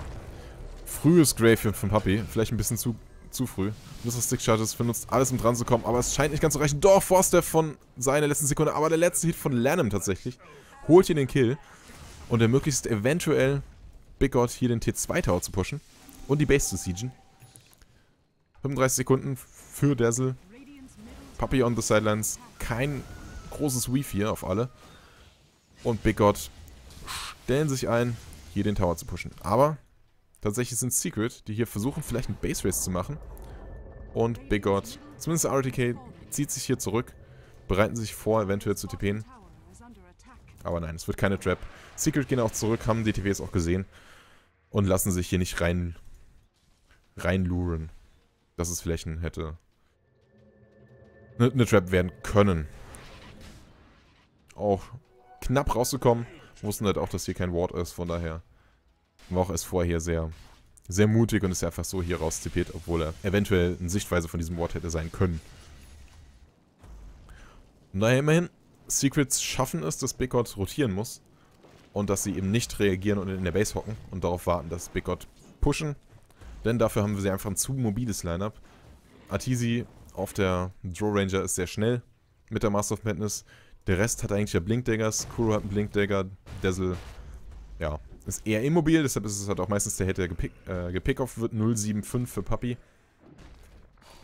frühes Grave für, von Papi. Vielleicht ein bisschen zu zu früh. Mr. Stick Charges benutzt alles, um dran zu kommen, aber es scheint nicht ganz zu reichen. Doch, Forster von seiner letzten Sekunde, aber der letzte Hit von Lanham tatsächlich holt hier den Kill und ermöglicht eventuell Big God hier den T2 Tower zu pushen und die Base zu siegen. 35 Sekunden für Dazzle. Puppy on the Sidelines. Kein großes Weave hier auf alle. Und Big God stellen sich ein, hier den Tower zu pushen. Aber Tatsächlich sind Secret, die hier versuchen, vielleicht einen Base Race zu machen. Und Big God, zumindest RTK, zieht sich hier zurück, bereiten sich vor, eventuell zu TPen. Aber nein, es wird keine Trap. Secret gehen auch zurück, haben die TPs auch gesehen und lassen sich hier nicht rein, reinluren. Dass es vielleicht hätte eine, eine Trap werden können. Auch knapp rausgekommen. Wussten halt auch, dass hier kein Ward ist, von daher war ist vorher sehr, sehr mutig und ist einfach so hier rauszipiert, obwohl er eventuell in Sichtweise von diesem Wort hätte sein können. Und daher immerhin, Secrets schaffen es, dass Big God rotieren muss und dass sie eben nicht reagieren und in der Base hocken und darauf warten, dass Big God pushen. Denn dafür haben wir sie einfach ein zu mobiles Lineup. Artisi auf der Draw Ranger ist sehr schnell mit der Master of Madness. Der Rest hat eigentlich ja Blinkdaggers. Kuro hat einen Blinkdagger. Dazzle, ja, ist eher immobil, deshalb ist es halt auch meistens der Hit, der gepick, äh, gepickoff wird. 075 für Papi.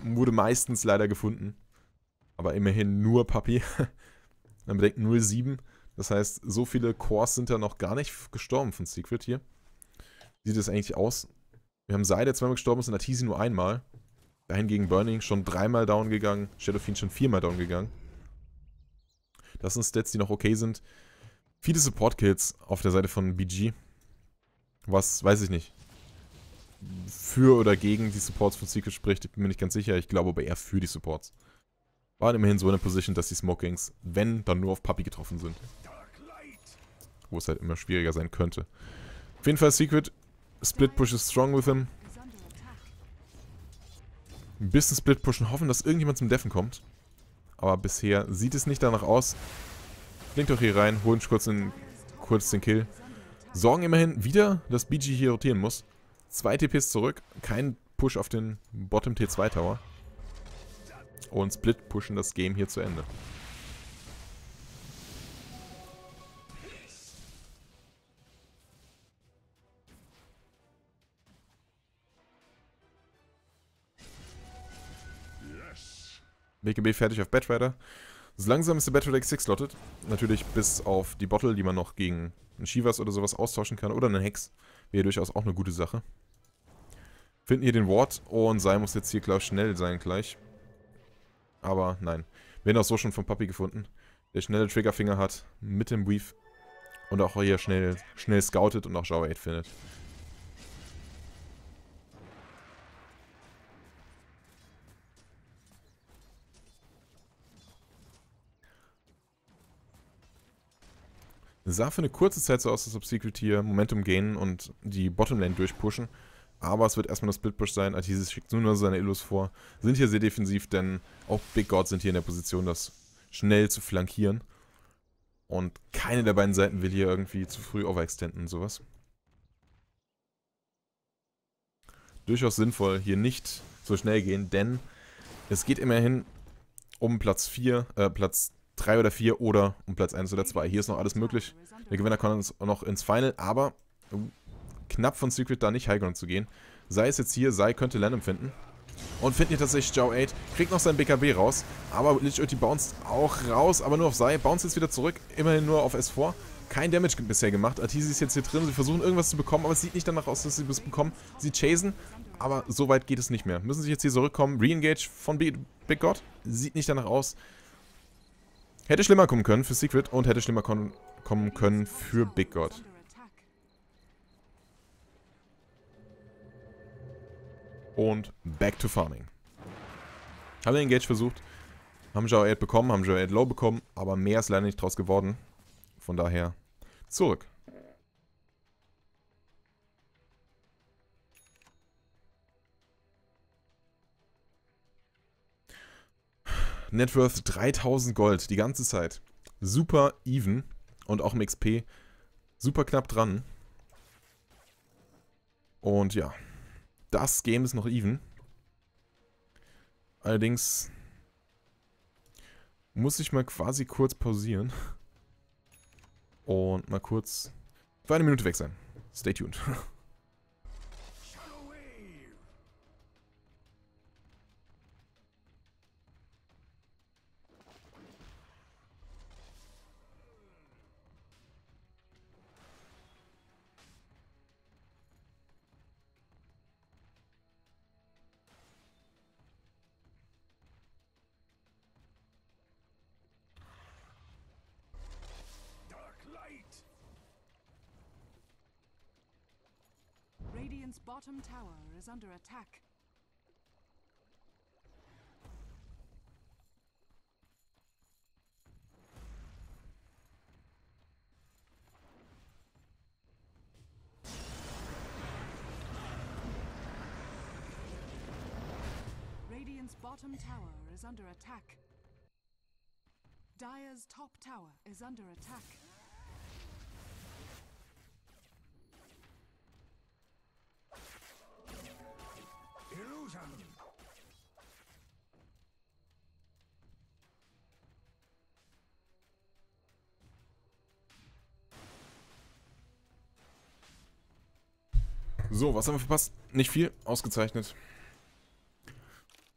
Wurde meistens leider gefunden. Aber immerhin nur Papi. Dann bedenkt 07. Das heißt, so viele Cores sind da noch gar nicht gestorben von Secret hier. sieht es eigentlich aus? Wir haben Seide zweimal gestorben, ist und Atizi nur einmal. Dahingegen Burning schon dreimal down gegangen, Shadowfiend schon viermal down gegangen. Das sind Stats, die noch okay sind. Viele Support-Kills auf der Seite von BG was, weiß ich nicht, für oder gegen die Supports von Secret spricht, ich bin mir nicht ganz sicher. Ich glaube aber eher für die Supports. Waren immerhin so in der Position, dass die Smokings, wenn, dann nur auf Puppy getroffen sind. Wo es halt immer schwieriger sein könnte. Auf jeden Fall Secret, Split Push ist strong with him. Ein bisschen Split pushen, hoffen, dass irgendjemand zum Deffen kommt. Aber bisher sieht es nicht danach aus. Klingt doch hier rein, holen kurz den, kurz den Kill. Sorgen immerhin wieder, dass BG hier rotieren muss. Zwei TPs zurück, kein Push auf den Bottom T2 Tower. Und Split pushen das Game hier zu Ende. BGB fertig auf Batrider. So langsam ist der Battle Deck 6 slotted. Natürlich bis auf die Bottle, die man noch gegen einen Shivas oder sowas austauschen kann. Oder einen Hex. Wäre durchaus auch eine gute Sache. Finden hier den Ward. Und Sai muss jetzt hier, glaube ich, schnell sein gleich. Aber nein. Wir haben auch so schon vom Papi gefunden. Der schnelle Triggerfinger hat mit dem Weave. Und auch hier schnell, schnell scoutet und auch Shower 8 findet. sah für eine kurze Zeit so aus, als ob Secret hier Momentum gainen und die Bottomlane durchpushen. Aber es wird erstmal das Splitpush sein. Artisis schickt nur noch seine Illus vor. Sind hier sehr defensiv, denn auch Big God sind hier in der Position, das schnell zu flankieren. Und keine der beiden Seiten will hier irgendwie zu früh overextenden und sowas. Durchaus sinnvoll, hier nicht so schnell gehen, denn es geht immerhin um Platz 4, äh, Platz 3 oder 4 oder um Platz 1 oder 2. Hier ist noch alles möglich. Der Gewinner kann uns noch ins Final, aber ähm, knapp von Secret da nicht Highground zu gehen. Sei es jetzt hier, sei könnte Lanham finden. Und finden hier tatsächlich Joe 8, kriegt noch sein BKB raus, aber Lich Ulti bounced auch raus, aber nur auf Sei, bounced jetzt wieder zurück, immerhin nur auf S4. Kein Damage bisher gemacht, Artisi ist jetzt hier drin, sie versuchen irgendwas zu bekommen, aber es sieht nicht danach aus, dass sie was bekommen. Sie chasen, aber so weit geht es nicht mehr. Müssen sie jetzt hier zurückkommen, Reengage von Big God, sieht nicht danach aus. Hätte schlimmer kommen können für Secret und hätte schlimmer kommen können für Big God. Und back to farming. Haben den Engage versucht, haben Joao bekommen, haben Joao low bekommen, aber mehr ist leider nicht draus geworden. Von daher zurück. Net Worth 3000 Gold, die ganze Zeit. Super even und auch im XP super knapp dran. Und ja, das Game ist noch even. Allerdings muss ich mal quasi kurz pausieren. Und mal kurz für eine Minute weg sein. Stay tuned. bottom tower is under attack. Radiant's bottom tower is under attack. Dyer's top tower is under attack. So, was haben wir verpasst? Nicht viel. Ausgezeichnet.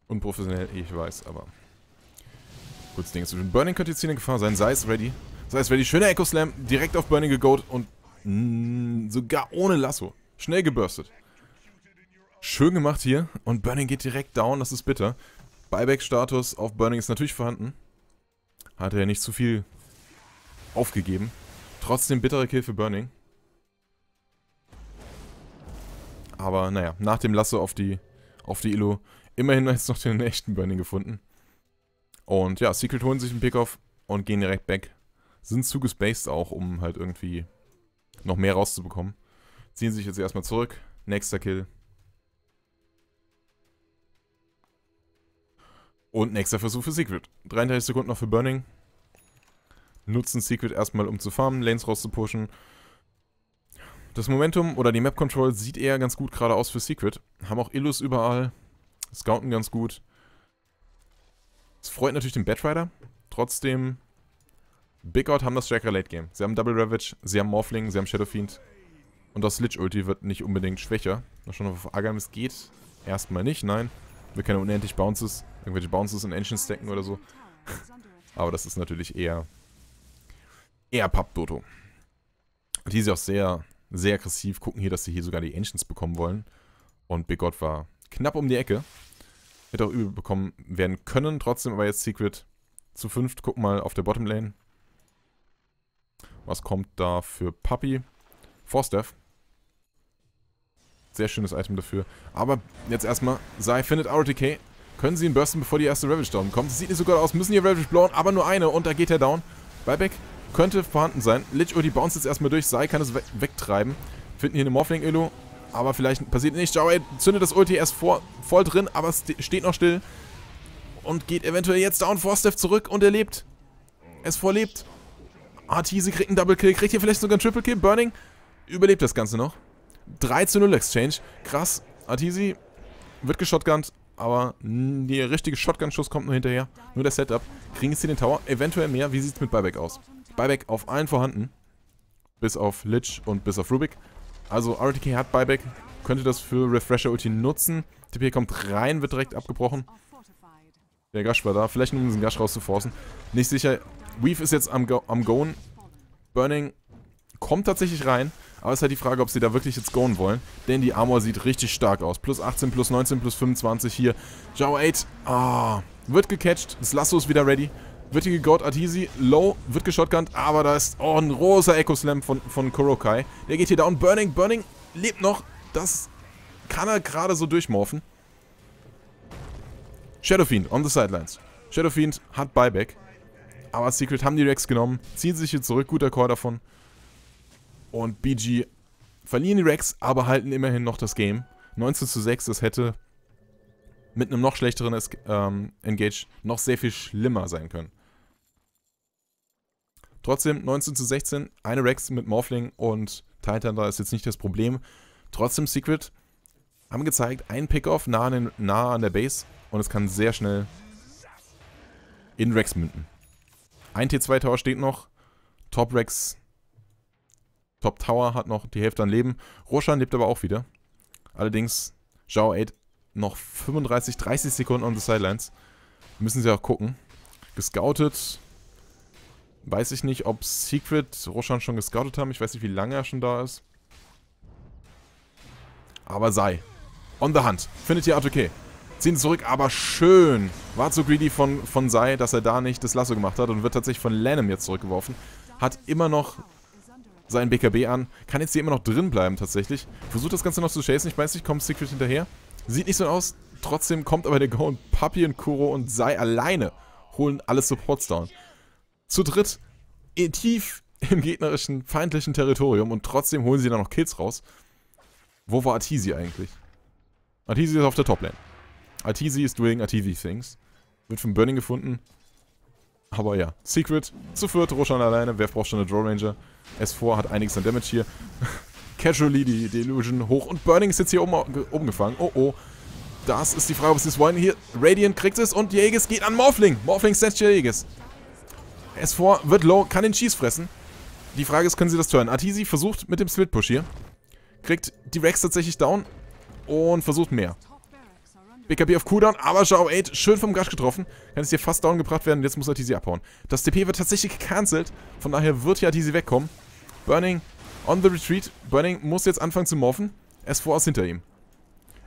Unprofessionell, ich weiß, aber... Kurz Dinge zu tun. Burning könnte jetzt hier eine Gefahr sein. Sei es ready. Sei es ready. Schöner Echo Slam. Direkt auf Burning gegoat und... Mh, mm, sogar ohne Lasso. Schnell gebürstet. Schön gemacht hier. Und Burning geht direkt down. Das ist bitter. Buyback-Status auf Burning ist natürlich vorhanden. Hat er ja nicht zu viel aufgegeben. Trotzdem bittere Kill für Burning. Aber naja, nach dem Lasso auf die, auf die Elo immerhin jetzt noch den echten Burning gefunden. Und ja, Secret holen sich einen Pickoff und gehen direkt back. Sind zu gespaced auch, um halt irgendwie noch mehr rauszubekommen. Ziehen sich jetzt erstmal zurück. Nächster Kill. Und nächster Versuch für Secret. 33 Sekunden noch für Burning. Nutzen Secret erstmal, um zu farmen, Lanes rauszupushen. Das Momentum oder die Map Control sieht eher ganz gut gerade aus für Secret. Haben auch Illus überall. Scouten ganz gut. Es freut natürlich den Batrider. Trotzdem, Big Out haben das stärkere Late Game. Sie haben Double Ravage, sie haben Morphling, sie haben Shadow Fiend. Und das Lich Ulti wird nicht unbedingt schwächer. Mal schauen, ob auf Agamis geht. Erstmal nicht, nein. Wir können unendlich Bounces, irgendwelche Bounces in Ancient stacken oder so. Aber das ist natürlich eher eher Pappdoto. Die ist ja auch sehr sehr aggressiv, gucken hier, dass sie hier sogar die Ancients bekommen wollen. Und Big God war knapp um die Ecke. Hätte auch übel bekommen werden können, trotzdem aber jetzt Secret zu fünft. Guck mal auf der Bottom Lane. Was kommt da für Puppy? Forstaff. Sehr schönes Item dafür. Aber jetzt erstmal, Sai findet RTK. Können sie ihn bursten, bevor die erste Ravage down kommt. sieht nicht so gut aus. Müssen hier Ravage blowen, aber nur eine. Und da geht er down. Buyback könnte vorhanden sein. Lich, oh, bounce jetzt erstmal durch. Sai kann es we wegtreiben. Finden hier eine Morphling-Elo. Aber vielleicht passiert nichts. Jawai zündet das Ulti erst vor, voll drin, aber es steht noch still. Und geht eventuell jetzt down. Forstef zurück und er lebt. Es vorlebt. Artise kriegt einen Double-Kill. Kriegt hier vielleicht sogar einen Triple-Kill. Burning überlebt das Ganze noch. 3 zu 0 Exchange. Krass. Artisi wird geschotgunnt, aber der richtige Shotgun-Schuss kommt nur hinterher. Nur der Setup. Kriegen jetzt hier den Tower. Eventuell mehr. Wie sieht es mit Buyback aus? Buyback auf allen vorhanden. Bis auf Lich und bis auf Rubik. Also RTK hat Buyback, könnte das für Refresher Ulti nutzen. TP kommt rein, wird direkt abgebrochen. Der Gash war da. Vielleicht nur um diesen Gash rauszuforcen. Nicht sicher. Weave ist jetzt am, Go am Goen. Burning kommt tatsächlich rein. Aber es ist halt die Frage, ob sie da wirklich jetzt goen wollen. Denn die Armor sieht richtig stark aus. Plus 18, plus 19, plus 25 hier. Jao 8. Ah, wird gecatcht. Das Lasso ist wieder ready. Wird hier gegaut, Atisi, low, wird geschotgunnt, aber da ist auch oh, ein großer Echo-Slam von, von Kurokai. Der geht hier down, Burning, Burning, lebt noch, das kann er gerade so durchmorphen. Shadowfiend on the sidelines. Shadowfiend hat Buyback, aber Secret haben die Rex genommen, ziehen sich hier zurück, guter Call davon. Und BG verlieren die Rex, aber halten immerhin noch das Game. 19 zu 6, das hätte mit einem noch schlechteren ähm, Engage noch sehr viel schlimmer sein können. Trotzdem 19 zu 16, eine Rex mit Morphling und Titan da ist jetzt nicht das Problem. Trotzdem Secret haben gezeigt, ein Pickoff nah nah an der Base und es kann sehr schnell in Rex münden. Ein T2 Tower steht noch, Top Rex, Top Tower hat noch die Hälfte an Leben. Roshan lebt aber auch wieder. Allerdings, Zhao 8 noch 35, 30 Sekunden on the sidelines. Müssen sie auch gucken. Gescoutet. Weiß ich nicht, ob Secret Roshan schon gescoutet haben. Ich weiß nicht, wie lange er schon da ist. Aber sei. On the hunt. Findet ihr okay. Ziehen zurück, aber schön. War zu greedy von, von Sai, dass er da nicht das Lasso gemacht hat und wird tatsächlich von Lanham jetzt zurückgeworfen. Hat immer noch seinen BKB an. Kann jetzt hier immer noch drin bleiben tatsächlich. Versucht das Ganze noch zu chasen. Ich weiß nicht, kommt Secret hinterher. Sieht nicht so aus, trotzdem kommt aber der Go und Papi und Kuro und Sai alleine holen alle Supports down. Zu dritt eh, tief im gegnerischen, feindlichen Territorium und trotzdem holen sie dann noch Kills raus. Wo war Artisi eigentlich? Artisi ist auf der Toplane. Artisi ist doing Artisi things. Wird vom Burning gefunden. Aber ja, Secret zu viert, Roshan alleine. Wer braucht schon eine Draw Ranger? S4 hat einiges an Damage hier. casually die Delusion hoch. Und Burning ist jetzt hier oben, oben gefangen. Oh, oh. Das ist die Frage, was sie es wollen. Hier, Radiant kriegt es und Jäges geht an Morphling. Morphling setzt Jäges. S4 wird low, kann den Cheese fressen. Die Frage ist, können sie das turnen? Artisi versucht mit dem Split Push hier. Kriegt die Rex tatsächlich down und versucht mehr. BKB auf Cooldown, aber Zhao 8 schön vom Gash getroffen. Kann es hier fast down gebracht werden jetzt muss Artisi abhauen. Das TP wird tatsächlich gecancelt, von daher wird hier Artisi wegkommen. Burning On the Retreat. Burning muss jetzt anfangen zu morphen. S4 ist hinter ihm.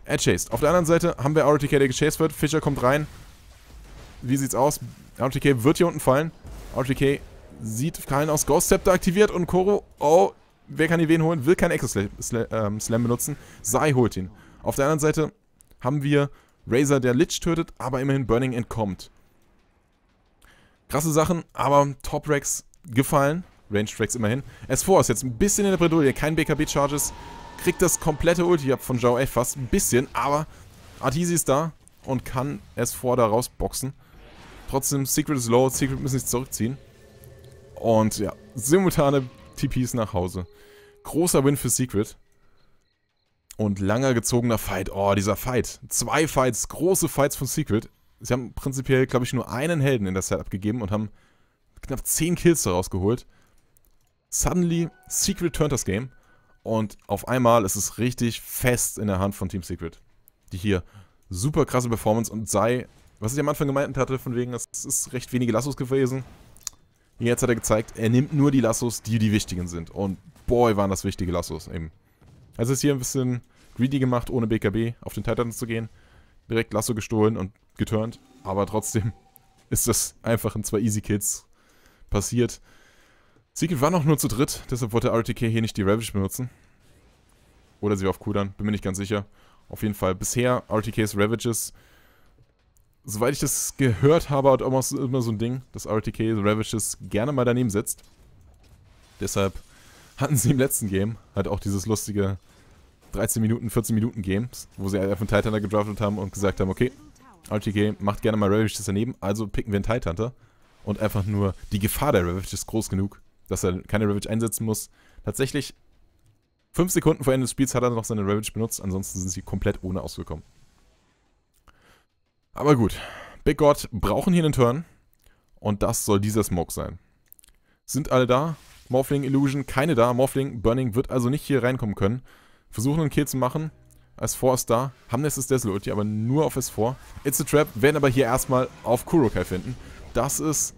Er chased. Auf der anderen Seite haben wir RTK, der gechased wird. Fischer kommt rein. Wie sieht's aus? RTK wird hier unten fallen. RTK sieht keinen aus. Ghost Scepter aktiviert und Koro... Oh, wer kann hier wen holen? Will keinen Exoslam ähm, Slam benutzen. Sai holt ihn. Auf der anderen Seite haben wir Razor, der Lich tötet, aber immerhin Burning entkommt. Krasse Sachen, aber Top Rex gefallen. Range Tracks immerhin. S4 ist jetzt ein bisschen in der Bredouille, kein BKB-Charges. Kriegt das komplette Ulti ab von Zhao F fast, ein bisschen, aber Artisi ist da und kann S4 da rausboxen. Trotzdem, Secret ist low, Secret müssen sich zurückziehen. Und ja, simultane TPs nach Hause. Großer Win für Secret. Und langer gezogener Fight. Oh, dieser Fight. Zwei Fights, große Fights von Secret. Sie haben prinzipiell, glaube ich, nur einen Helden in das Setup gegeben und haben knapp 10 Kills daraus geholt suddenly Secret turned das Game und auf einmal ist es richtig fest in der Hand von Team Secret. Die hier super krasse Performance und sei, was ich am Anfang gemeint hatte, von wegen, es ist recht wenige Lassos gewesen. Jetzt hat er gezeigt, er nimmt nur die Lassos, die die wichtigen sind. Und boy, waren das wichtige Lassos eben. Also ist hier ein bisschen greedy gemacht, ohne BKB auf den Titan zu gehen. Direkt Lasso gestohlen und geturnt. Aber trotzdem ist das einfach in zwei Easy Kids passiert. Secret war noch nur zu dritt, deshalb wollte RTK hier nicht die Ravage benutzen. Oder sie war auf Cooldown, bin mir nicht ganz sicher. Auf jeden Fall, bisher RTKs Ravages, soweit ich das gehört habe, hat auch immer so ein Ding, dass RTK Ravages gerne mal daneben sitzt. Deshalb hatten sie im letzten Game halt auch dieses lustige 13 Minuten, 14 Minuten Game, wo sie einfach einen Titaner gedraftet haben und gesagt haben, okay, RTK macht gerne mal Ravages daneben, also picken wir einen Titaner. Und einfach nur die Gefahr der Ravages groß genug, dass er keine Ravage einsetzen muss. Tatsächlich, fünf Sekunden vor Ende des Spiels hat er noch seine Ravage benutzt, ansonsten sind sie komplett ohne ausgekommen. Aber gut, Big God brauchen hier einen Turn und das soll dieser Smoke sein. Sind alle da? Morphling, Illusion, keine da. Morphling, Burning wird also nicht hier reinkommen können. Versuchen einen Kill zu machen. S4 ist da. Hamnes ist Deslo Ulti, aber nur auf S4. It's a Trap, werden aber hier erstmal auf Kurokai finden. Das ist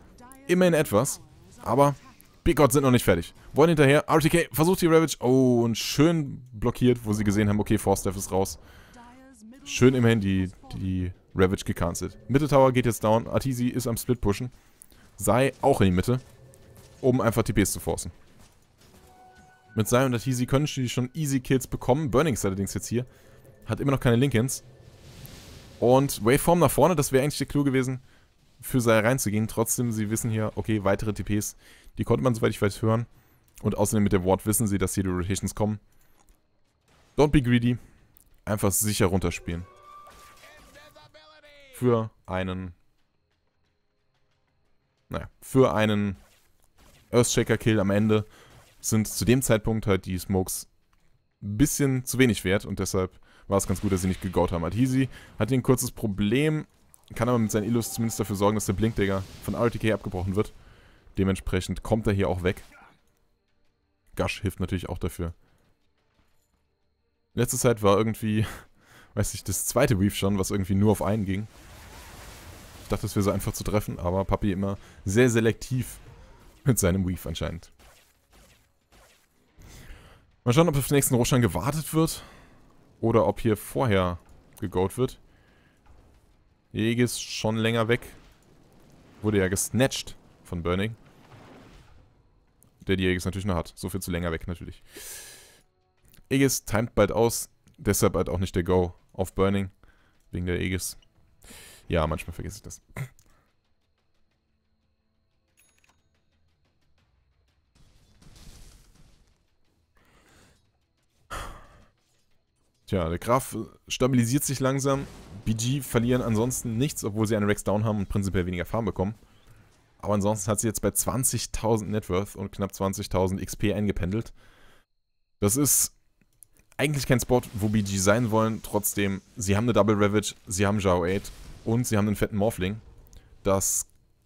immerhin etwas. Aber Big God sind noch nicht fertig. Wollen hinterher. RTK versucht die Ravage. Oh, und schön blockiert, wo sie gesehen haben, okay, Force Death ist raus. Schön immerhin die, die Ravage gecancelt. Mitte Tower geht jetzt down. Artisi ist am Split pushen. Sai auch in die Mitte, um einfach TPs zu forcen. Mit Sai und Artisi können sie schon easy Kills bekommen. Burnings allerdings jetzt hier. Hat immer noch keine Linkins. Und Waveform nach vorne, das wäre eigentlich der Clou gewesen, für Sai reinzugehen. Trotzdem, sie wissen hier, okay, weitere TPs die konnte man, soweit ich weiß, hören. Und außerdem mit dem Wort wissen sie, dass hier die Rotations kommen. Don't be greedy. Einfach sicher runterspielen. Für einen... Naja, für einen Earthshaker-Kill am Ende sind zu dem Zeitpunkt halt die Smokes ein bisschen zu wenig wert und deshalb war es ganz gut, dass sie nicht gegout haben. Adhisi hat hier ein kurzes Problem, kann aber mit seinen Illus zumindest dafür sorgen, dass der Blinkdagger von RTK abgebrochen wird. Dementsprechend kommt er hier auch weg. Gash hilft natürlich auch dafür. Letzte Zeit war irgendwie, weiß nicht, das zweite Weave schon, was irgendwie nur auf einen ging. Ich dachte, es wäre so einfach zu treffen, aber Papi immer sehr selektiv mit seinem Weave anscheinend. Mal schauen, ob auf den nächsten Rohstein gewartet wird oder ob hier vorher gegoat wird. Jegi ist schon länger weg. Wurde ja gesnatcht von Burning der die Aegis natürlich noch hat. So viel zu länger weg natürlich. Aegis timet bald aus, deshalb halt auch nicht der Go auf Burning, wegen der Aegis. Ja, manchmal vergesse ich das. Tja, der Graf stabilisiert sich langsam. BG verlieren ansonsten nichts, obwohl sie einen Rex down haben und prinzipiell weniger Farm bekommen. Aber ansonsten hat sie jetzt bei 20.000 Networth und knapp 20.000 XP eingependelt. Das ist eigentlich kein Spot, wo BG sein wollen. Trotzdem, sie haben eine Double Ravage, sie haben Zhao 8 und sie haben einen fetten Morphling. Das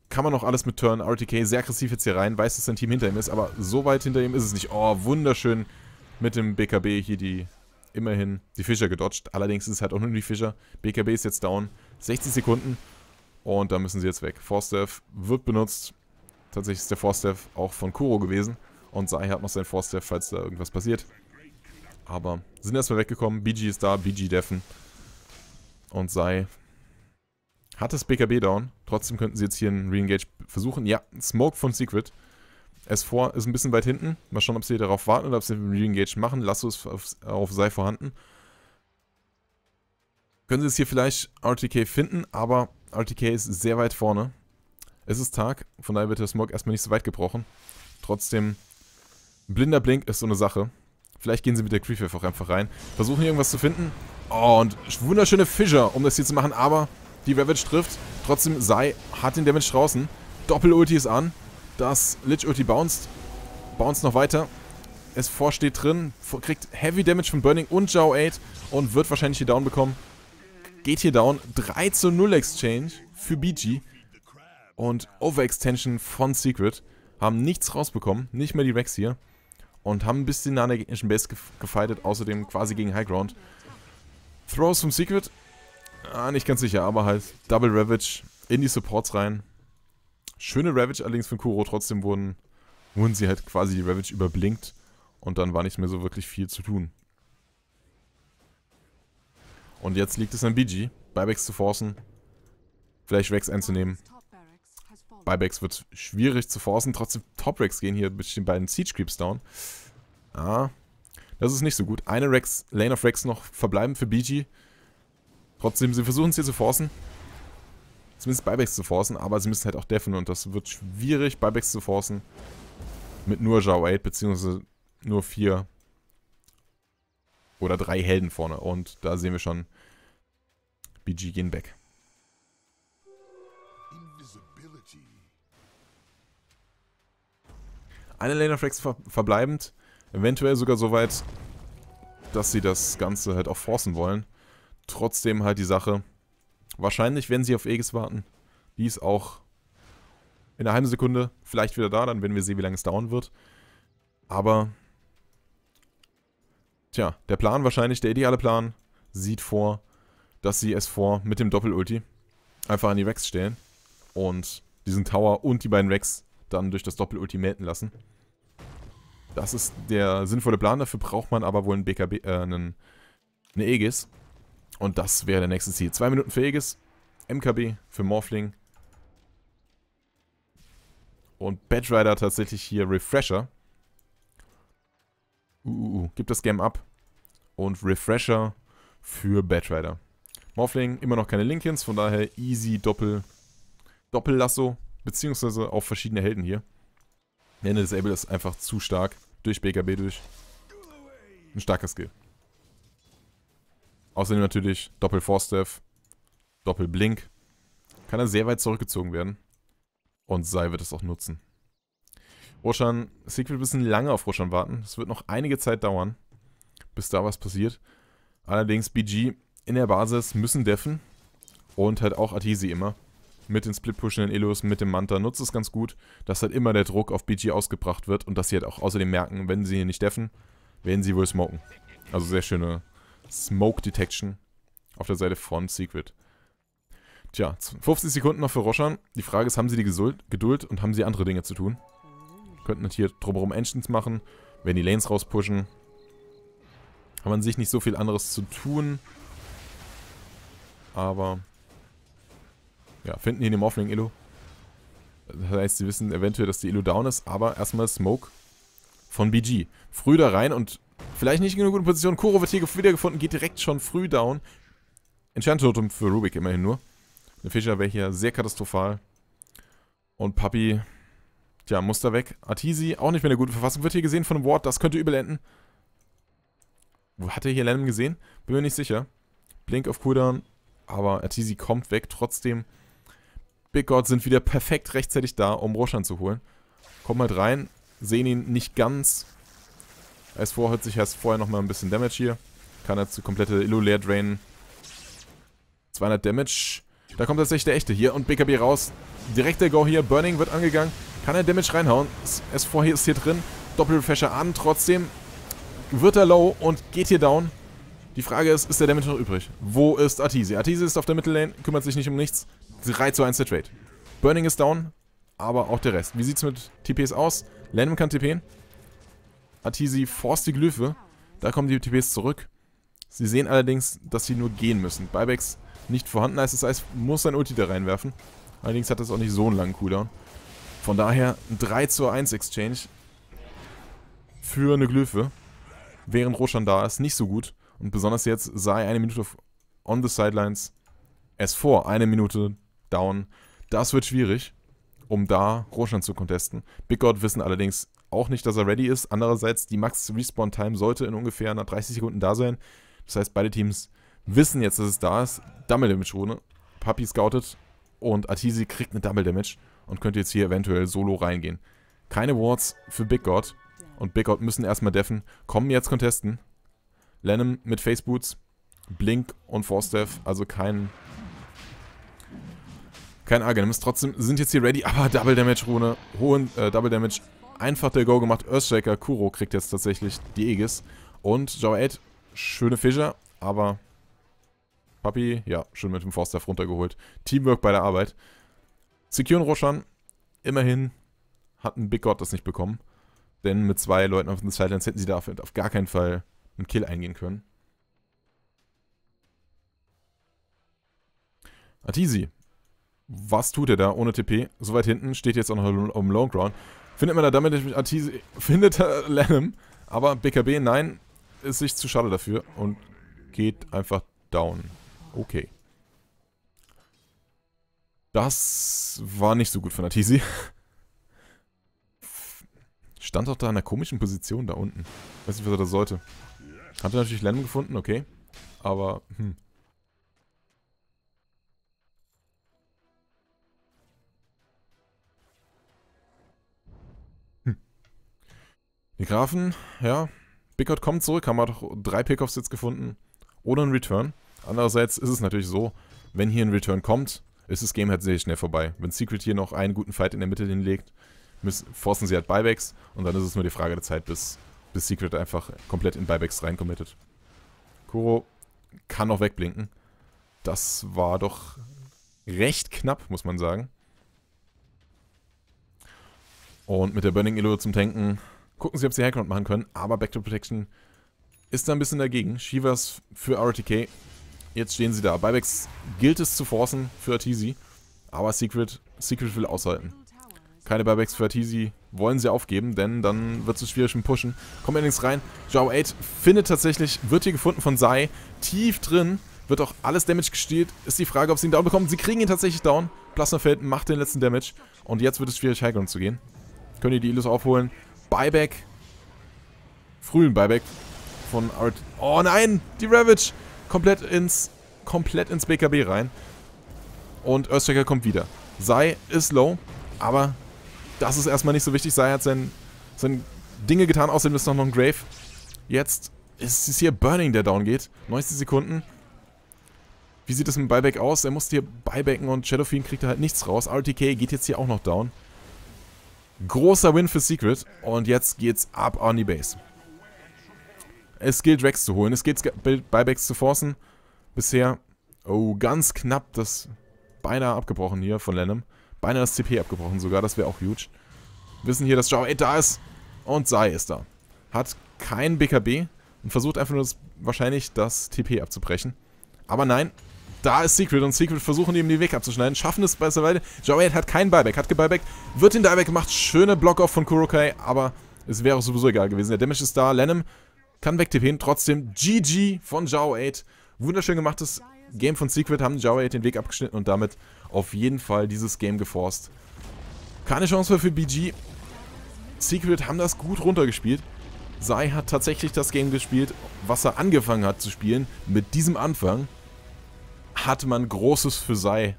kann man noch alles mit Turn. RTK sehr aggressiv jetzt hier rein, weiß, dass sein Team hinter ihm ist, aber so weit hinter ihm ist es nicht. Oh, wunderschön mit dem BKB hier die, immerhin die Fischer gedodged. Allerdings ist es halt auch nur die Fischer. BKB ist jetzt down. 60 Sekunden. Und da müssen sie jetzt weg. Forstaff wird benutzt. Tatsächlich ist der Forstaff auch von Kuro gewesen. Und Sai hat noch seinen Forstaff, falls da irgendwas passiert. Aber sind erstmal weggekommen. BG ist da, BG deffen. Und Sai hat das BKB down. Trotzdem könnten sie jetzt hier einen Reengage versuchen. Ja, Smoke von Secret. S4 ist ein bisschen weit hinten. Mal schauen, ob sie darauf warten oder ob sie einen Reengage machen. Lasso ist auf, auf Sai vorhanden. Können sie es hier vielleicht RTK finden, aber RTK ist sehr weit vorne. Es ist Tag, von daher wird der Smog erstmal nicht so weit gebrochen. Trotzdem, blinder Blink ist so eine Sache. Vielleicht gehen sie mit der Creepwave auch einfach rein. Versuchen irgendwas zu finden. Oh, und wunderschöne Fischer, um das hier zu machen. Aber die Ravage trifft. Trotzdem, Sai hat den Damage draußen. Doppel-Ulti ist an. Das Lich-Ulti bounced. Bounced noch weiter. Es vorsteht drin. Kriegt Heavy Damage von Burning und Zhao 8. Und wird wahrscheinlich hier down bekommen geht hier down. 3 zu 0 Exchange für BG und Overextension von Secret. Haben nichts rausbekommen, nicht mehr die Rex hier. Und haben ein bisschen nah an der gegnerischen Base gef gefightet, außerdem quasi gegen High Ground. Throws vom Secret. Ah, nicht ganz sicher, aber halt Double Ravage in die Supports rein. Schöne Ravage allerdings von Kuro, trotzdem wurden, wurden sie halt quasi die Ravage überblinkt. Und dann war nicht mehr so wirklich viel zu tun. Und jetzt liegt es an BG, Buybacks zu forcen, vielleicht Rex einzunehmen. Buybacks wird schwierig zu forcen, trotzdem Top Rex gehen hier mit den beiden Siege Creeps down. Ah, das ist nicht so gut. Eine Rex, Lane of Rex noch verbleiben für BG. Trotzdem, sie versuchen es hier zu forcen. Zumindest Buybacks zu forcen, aber sie müssen halt auch deffen und das wird schwierig, Buybacks zu forcen. Mit nur Zhao 8, beziehungsweise nur vier oder drei Helden vorne. Und da sehen wir schon BG gehen weg. Eine Lane of Rex ver verbleibend. Eventuell sogar so weit, dass sie das Ganze halt auch forcen wollen. Trotzdem halt die Sache. Wahrscheinlich, werden sie auf Aegis warten, die ist auch in einer halben Sekunde vielleicht wieder da. Dann werden wir sehen, wie lange es dauern wird. Aber Tja, der Plan wahrscheinlich, der ideale Plan, sieht vor, dass sie es vor mit dem Doppel-Ulti einfach an die Rex stellen und diesen Tower und die beiden Rex dann durch das Doppel-Ulti melden lassen. Das ist der sinnvolle Plan, dafür braucht man aber wohl einen BKB, äh, einen, eine Aegis. Und das wäre der nächste Ziel. Zwei Minuten für Aegis, MKB für Morphling und Badrider tatsächlich hier Refresher. Uh, uh, uh. Gib das Game ab. Und Refresher für Batrider. Morphling, immer noch keine Linkins, von daher easy Doppel, Doppellasso, beziehungsweise auch verschiedene Helden hier. Nenne Disable ist einfach zu stark. Durch BKB durch. Ein starker Skill. Außerdem natürlich Doppel Force Doppel Blink. Kann er sehr weit zurückgezogen werden. Und Sei wird es auch nutzen. Roshan, Siegfried, wir müssen lange auf Roshan warten. Es wird noch einige Zeit dauern, bis da was passiert. Allerdings BG in der Basis müssen deffen und halt auch Atisi immer. Mit den Split-Pushen, den Illus, mit dem Manta nutzt es ganz gut, dass halt immer der Druck auf BG ausgebracht wird und dass sie halt auch außerdem merken, wenn sie hier nicht deffen, werden sie wohl smoken. Also sehr schöne Smoke-Detection auf der Seite von Secret. Tja, 50 Sekunden noch für Roshan. Die Frage ist, haben sie die Geduld und haben sie andere Dinge zu tun? Könnten hier drumherum Engines machen. Wenn die Lanes rauspushen. Haben an sich nicht so viel anderes zu tun. Aber... Ja, finden hier den Morphling Illu. Das heißt, sie wissen eventuell, dass die Illu down ist. Aber erstmal Smoke von BG. Früh da rein und vielleicht nicht in einer guten Position. Kuro wird hier wiedergefunden, geht direkt schon früh down. Enchant-Totem für Rubik immerhin nur. Der Fischer wäre hier sehr katastrophal. Und Papi Tja, Muster weg. Artisi, auch nicht mehr in der guten Verfassung. Wird hier gesehen von Ward, das könnte übel enden. Hat er hier Lennon gesehen? Bin mir nicht sicher. Blink auf Cooldown, aber Artisi kommt weg trotzdem. Big God sind wieder perfekt rechtzeitig da, um Roshan zu holen. Kommt halt rein, sehen ihn nicht ganz. Er ist vorhört sich erst vorher nochmal ein bisschen Damage hier. Kann er zu komplette Illu leer drainen. 200 Damage. Da kommt tatsächlich der echte hier und BKB raus. Direkt der Go hier. Burning wird angegangen. Kann er Damage reinhauen? S4 ist hier drin. Doppelrefresher an. Trotzdem wird er low und geht hier down. Die Frage ist, ist der Damage noch übrig? Wo ist Artisi? Artisi ist auf der Mittellane, kümmert sich nicht um nichts. 3 zu 1 der Trade. Burning ist down, aber auch der Rest. Wie sieht's mit TPs aus? Lennon kann TPen. Artisi forst die Glyphe. Da kommen die TPs zurück. Sie sehen allerdings, dass sie nur gehen müssen. Buybacks nicht vorhanden das heißt, muss sein Ulti da reinwerfen. Allerdings hat das auch nicht so einen langen Cooldown. Von daher ein 3 zu 1 Exchange für eine Glyphe, während Roshan da ist, nicht so gut. Und besonders jetzt sei eine Minute on the sidelines es vor. eine Minute down. Das wird schwierig, um da Roshan zu contesten. Big God wissen allerdings auch nicht, dass er ready ist. Andererseits, die Max-Respawn-Time sollte in ungefähr 30 Sekunden da sein. Das heißt, beide Teams wissen jetzt, dass es da ist. Double Damage-Rune. Papi scoutet und Artisi kriegt eine Double Damage und könnte jetzt hier eventuell solo reingehen. Keine Wards für Big God. Und Big God müssen erstmal deffen. Kommen jetzt Contesten. Lennon mit Face Boots, Blink und Force Forstaff. Also kein... Kein Argenimus. Trotzdem sind jetzt hier ready. Aber Double Damage Rune. Hohen äh, Double Damage. Einfach der Go gemacht. Earthshaker. Kuro kriegt jetzt tatsächlich die Aegis. Und Joaid. Schöne Fischer. Aber Papi, ja, schön mit dem Forstaff runtergeholt. Teamwork bei der Arbeit. Sekyun Roshan, immerhin hat ein Big God das nicht bekommen. Denn mit zwei Leuten auf den Sidelines hätten sie da auf gar keinen Fall einen Kill eingehen können. Atisi. Was tut er da ohne TP? So weit hinten steht jetzt auch noch um Long Ground. Findet man da damit nicht Atisi. Findet er Lenham. Aber BKB, nein, ist sich zu schade dafür und geht einfach down. Okay. Das war nicht so gut von der Atisi. Stand doch da in einer komischen Position da unten. Weiß nicht, was er da sollte. Hat er natürlich Lennon gefunden, okay. Aber, hm. hm. Die Grafen, ja. Bickert kommt zurück, haben wir doch drei Pickoffs jetzt gefunden. Ohne einen Return. Andererseits ist es natürlich so, wenn hier ein Return kommt, ist das Game halt sehr schnell vorbei. Wenn Secret hier noch einen guten Fight in der Mitte hinlegt, forcen sie halt Buybacks und dann ist es nur die Frage der Zeit, bis, bis Secret einfach komplett in Buybacks reinkommittet. Kuro kann noch wegblinken. Das war doch recht knapp, muss man sagen. Und mit der Burning Illusion zum Tanken gucken sie, ob sie Hackground machen können, aber Back to Protection ist da ein bisschen dagegen. Shivas für RTK Jetzt stehen sie da. Buybacks gilt es zu forcen für Artisi. Aber Secret, Secret will aushalten. Keine Buybacks für Artisi wollen sie aufgeben, denn dann wird es schwierig im Pushen. Kommt allerdings rein. Jao 8 findet tatsächlich, wird hier gefunden von Sai. Tief drin wird auch alles Damage gesteht. Ist die Frage, ob sie ihn down bekommen. Sie kriegen ihn tatsächlich down. Plasmafeld macht den letzten Damage. Und jetzt wird es schwierig, Highground zu gehen. Können die die Illus aufholen. Buyback. Frühen Buyback von Art. Oh nein, die Ravage komplett ins, komplett ins BKB rein. Und Earthshaker kommt wieder. Sei ist low, aber das ist erstmal nicht so wichtig. Sei hat sein, sein Dinge getan, außerdem ist noch ein Grave. Jetzt ist es hier Burning, der down geht. 90 Sekunden. Wie sieht es mit dem Buyback aus? Er muss hier buybacken und Shadowfiend kriegt da halt nichts raus. RTK geht jetzt hier auch noch down. Großer Win für Secret. Und jetzt geht's ab an die Base es gilt Rex zu holen. Es gilt Buybacks zu forcen. Bisher. Oh, ganz knapp das beinahe abgebrochen hier von Lennon. Beinahe das CP abgebrochen sogar. Das wäre auch huge. Wissen hier, dass Jao 8 da ist. Und Sai ist da. Hat kein BKB und versucht einfach nur das, wahrscheinlich das TP abzubrechen. Aber nein, da ist Secret und Secret versuchen ihm den Weg abzuschneiden, schaffen es besserweise. Jawed hat keinen Buyback, hat gebuybacked, wird den Dieback gemacht, schöne block Blockoff von Kurokai, aber es wäre sowieso egal gewesen. Der Damage ist da, Lenem kann wegtippen, trotzdem GG von Jao 8. Wunderschön gemachtes Game von Secret, haben Jao 8 den Weg abgeschnitten und damit auf jeden Fall dieses Game geforst. Keine Chance mehr für BG. Secret haben das gut runtergespielt. Sai hat tatsächlich das Game gespielt, was er angefangen hat zu spielen. Mit diesem Anfang hatte man Großes für Sai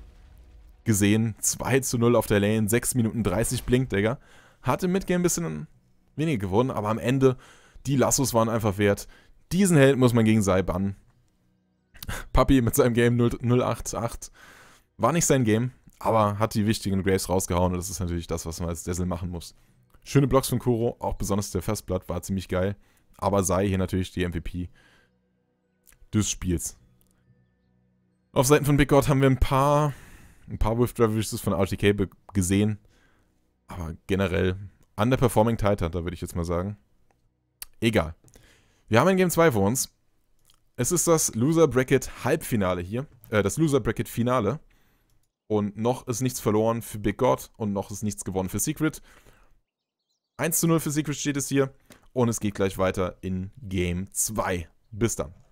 gesehen. 2 zu 0 auf der Lane, 6 Minuten 30 blinkt, Digga. Hat im Midgame ein bisschen weniger gewonnen, aber am Ende die Lassos waren einfach wert. Diesen Held muss man gegen Sai bannen. Papi mit seinem Game 088 war nicht sein Game, aber hat die wichtigen Graves rausgehauen und das ist natürlich das, was man als Dessel machen muss. Schöne Blocks von Kuro, auch besonders der Festblatt war ziemlich geil, aber Sai hier natürlich die MVP des Spiels. Auf Seiten von Big God haben wir ein paar, ein paar Wolf Revolutions von RTK gesehen, aber generell underperforming Titan, da würde ich jetzt mal sagen. Egal. Wir haben ein Game 2 vor uns. Es ist das Loser Bracket Halbfinale hier. Äh, das Loser Bracket Finale. Und noch ist nichts verloren für Big God und noch ist nichts gewonnen für Secret. 1 zu 0 für Secret steht es hier. Und es geht gleich weiter in Game 2. Bis dann.